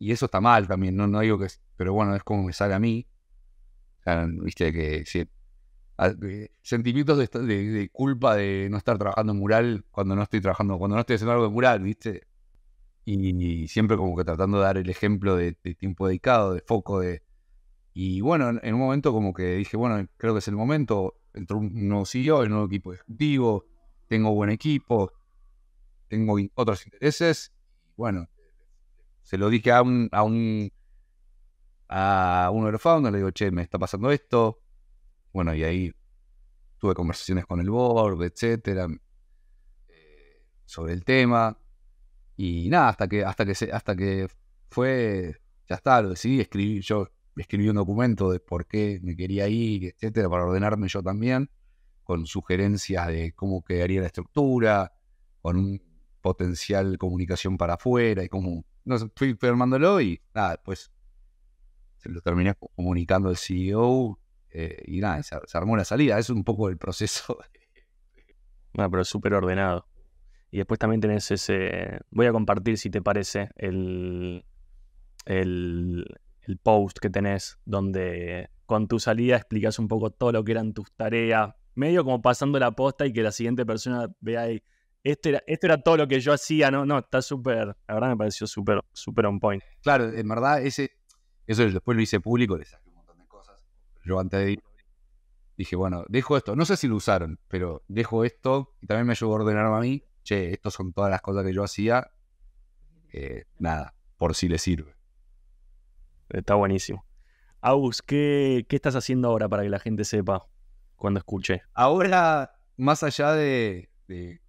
Y eso está mal también, no, no digo que... Pero bueno, es como me sale a mí. Viste que eh, sentimientos de, culpa de no estar trabajando en mural cuando no estoy trabajando, cuando no estoy haciendo algo de mural, ¿viste? Y, siempre como que tratando de dar el ejemplo de, tiempo dedicado, de foco, de... Y bueno, en un momento como que dije, bueno, creo que es el momento, entró un nuevo CEO, el nuevo equipo ejecutivo, tengo buen equipo, tengo otros intereses, bueno, se lo dije a un, a un a uno de los founders, le digo, che, me está pasando esto, bueno, y ahí tuve conversaciones con el board, etcétera, mm, eh, sobre el tema. Y nada, hasta que, hasta que, se, hasta que fue, ya está, lo decidí, escribí, yo escribí un documento de por qué me quería ir, etcétera, para ordenarme yo también, con sugerencias de cómo quedaría la estructura, con un potencial comunicación para afuera y cómo. No, sé fui y nada, después se lo terminé comunicando al CEO eh, y nada, se, armó la salida. Es un poco el proceso. Bueno, ah, pero súper ordenado. Y después también tenés ese. Voy a compartir, si te parece, el, el, post que tenés, donde con tu salida explicas un poco todo lo que eran tus tareas, medio como pasando la posta y que la siguiente persona vea ahí. Este esto era, todo lo que yo hacía, ¿no? No, está súper. La verdad me pareció súper, súper on point. Claro, en verdad, ese, eso después lo hice público, le yo antes dije, bueno, dejo esto. No sé si lo usaron, pero dejo esto y también me ayudó a ordenarme a mí. Che, estas son todas las cosas que yo hacía. Eh, nada, por si le sirve. Está buenísimo. August, ¿qué, ¿qué estás haciendo ahora para que la gente sepa cuando escuche? Ahora, más allá de,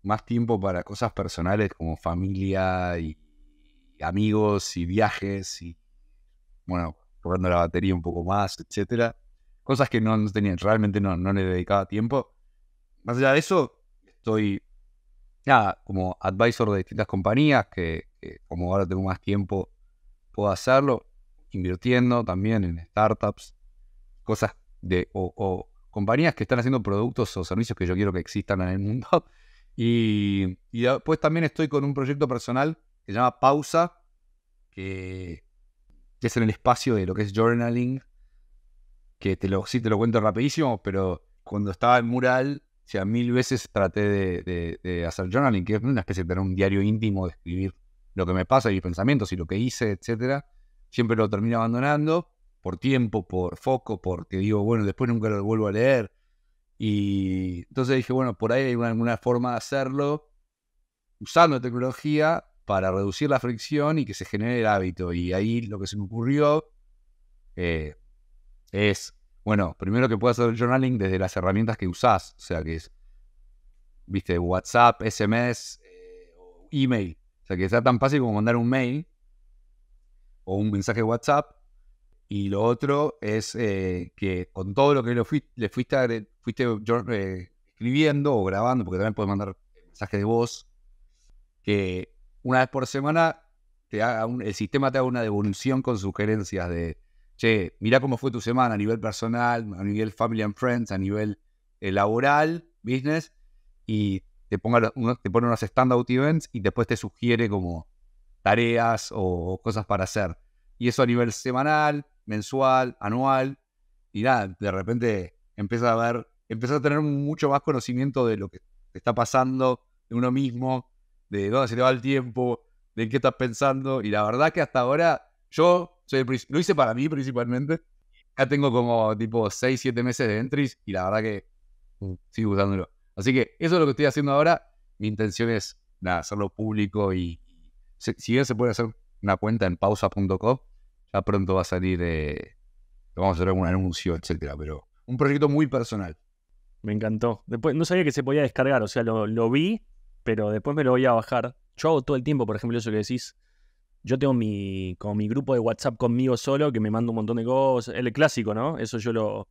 más tiempo para cosas personales como familia y, amigos y viajes y, bueno, probando la batería un poco más, etcétera cosas que no, tenía, realmente no, no le dedicaba tiempo. Más allá de eso, estoy, como advisor de distintas compañías, que, como ahora tengo más tiempo, puedo hacerlo, invirtiendo también en startups, cosas de, o, compañías que están haciendo productos o servicios que yo quiero que existan en el mundo. Y, y, después también estoy con un proyecto personal que se llama Pausa, que es en el espacio de lo que es journaling que te lo, sí te lo cuento rapidísimo, pero cuando estaba en mural, o sea, mil veces traté de, de, hacer journaling, que es una especie de tener un diario íntimo, de escribir lo que me pasa, mis pensamientos y lo que hice, etc Siempre lo terminé abandonando por tiempo, por foco, porque digo, bueno, después nunca lo vuelvo a leer. Y entonces dije, bueno, por ahí hay alguna forma de hacerlo usando tecnología para reducir la fricción y que se genere el hábito. Y ahí lo que se me ocurrió, eh, es, bueno, primero que puedas hacer el journaling desde las herramientas que usás, o sea, que es, viste, WhatsApp, SMS, eh, email. O sea, que sea tan fácil como mandar un mail o un mensaje de WhatsApp. Y lo otro es eh, que con todo lo que le fuiste, fuiste eh, escribiendo o grabando, porque también puedes mandar mensajes de voz, que una vez por semana te el sistema te haga una devolución con sugerencias de che, mirá cómo fue tu semana a nivel personal, a nivel family and friends, a nivel eh, laboral, business, y te, ponga, te pone unos standout events y después te sugiere como tareas o cosas para hacer. Y eso a nivel semanal, mensual, anual, y nada, de repente empieza a ver, empieza a tener mucho más conocimiento de lo que te está pasando, de uno mismo, de dónde se le va el tiempo, de qué estás pensando, y la verdad que hasta ahora yo lo hice para mí principalmente. Ya tengo como tipo 6, 7 meses de entries y la verdad que mm. sigo usándolo. Así que eso es lo que estoy haciendo ahora. Mi intención es hacerlo público y, si bien se puede hacer una cuenta en pausa.com, ya pronto va a salir, eh, vamos a hacer algún anuncio, etcétera, pero un proyecto muy personal. Me encantó. Después, no sabía que se podía descargar, o sea, lo, lo vi, pero después me lo voy a bajar. Yo hago todo el tiempo, por ejemplo, eso que decís, yo tengo mi, mi grupo de WhatsApp conmigo solo, que me mando un montón de cosas, el clásico, ¿no? Eso yo lo,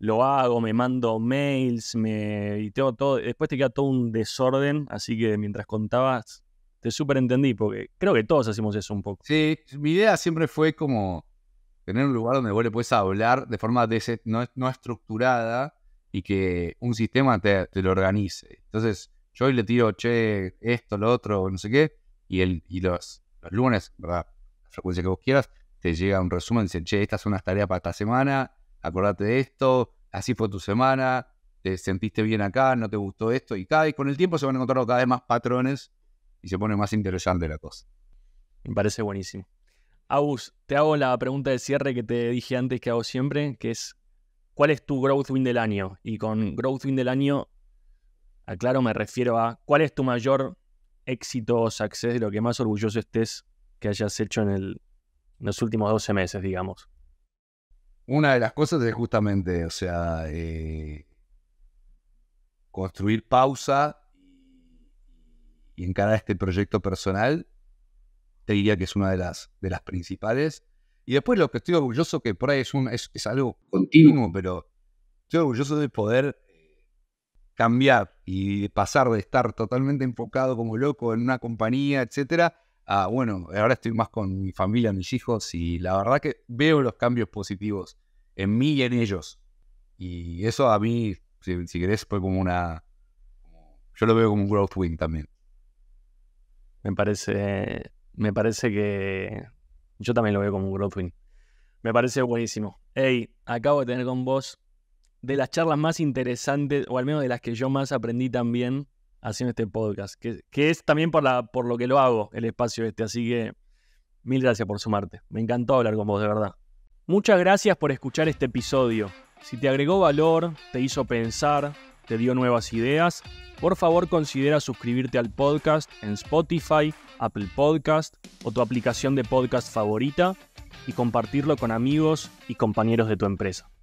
lo hago, me mando mails, me, tengo todo, después te queda todo un desorden, así que mientras contabas, te súper entendí, porque creo que todos hacemos eso un poco. Sí, mi idea siempre fue como tener un lugar donde vos le puedes hablar de forma no, estructurada y que un sistema te, lo organice. Entonces, yo le tiro, che, esto, lo otro, no sé qué, y, él y los lunes, ¿verdad? La frecuencia que vos quieras, te llega un resumen, dice, che, estas son las tareas para esta semana, acordate de esto, así fue tu semana, te sentiste bien acá, no te gustó esto, y cada vez con el tiempo se van encontrando cada vez más patrones y se pone más interesante la cosa. Me parece buenísimo. Agus, te hago la pregunta de cierre que te dije antes que hago siempre, que es ¿cuál es tu growth win del año? Y con growth win del año, aclaro, me refiero a ¿cuál es tu mayor éxitos, accesos, lo que más orgulloso estés que hayas hecho en, los últimos 12 meses, digamos? Una de las cosas es justamente, o sea, eh, construir pausa y encarar este proyecto personal, te diría que es una de las, principales. Y después lo que estoy orgulloso, que por ahí es algo continuo, pero estoy orgulloso de poder cambiar y pasar de estar totalmente enfocado como loco en una compañía, etcétera, a bueno, ahora estoy más con mi familia, mis hijos y la verdad que veo los cambios positivos en mí y en ellos. Y eso a mí, si, querés, fue como una. Yo lo veo como un growth wing también. Me parece, me parece que. Yo también lo veo como un growth wing. Me parece buenísimo. Hey, acabo de tener con vos de las charlas más interesantes, o al menos de las que yo más aprendí también haciendo este podcast, que, es también por, la, por lo que lo hago, el espacio este. Así que mil gracias por sumarte. Me encantó hablar con vos, de verdad. Muchas gracias por escuchar este episodio. Si te agregó valor, te hizo pensar, te dio nuevas ideas, por favor considera suscribirte al podcast en Spotify, Apple Podcast o tu aplicación de podcast favorita y compartirlo con amigos y compañeros de tu empresa.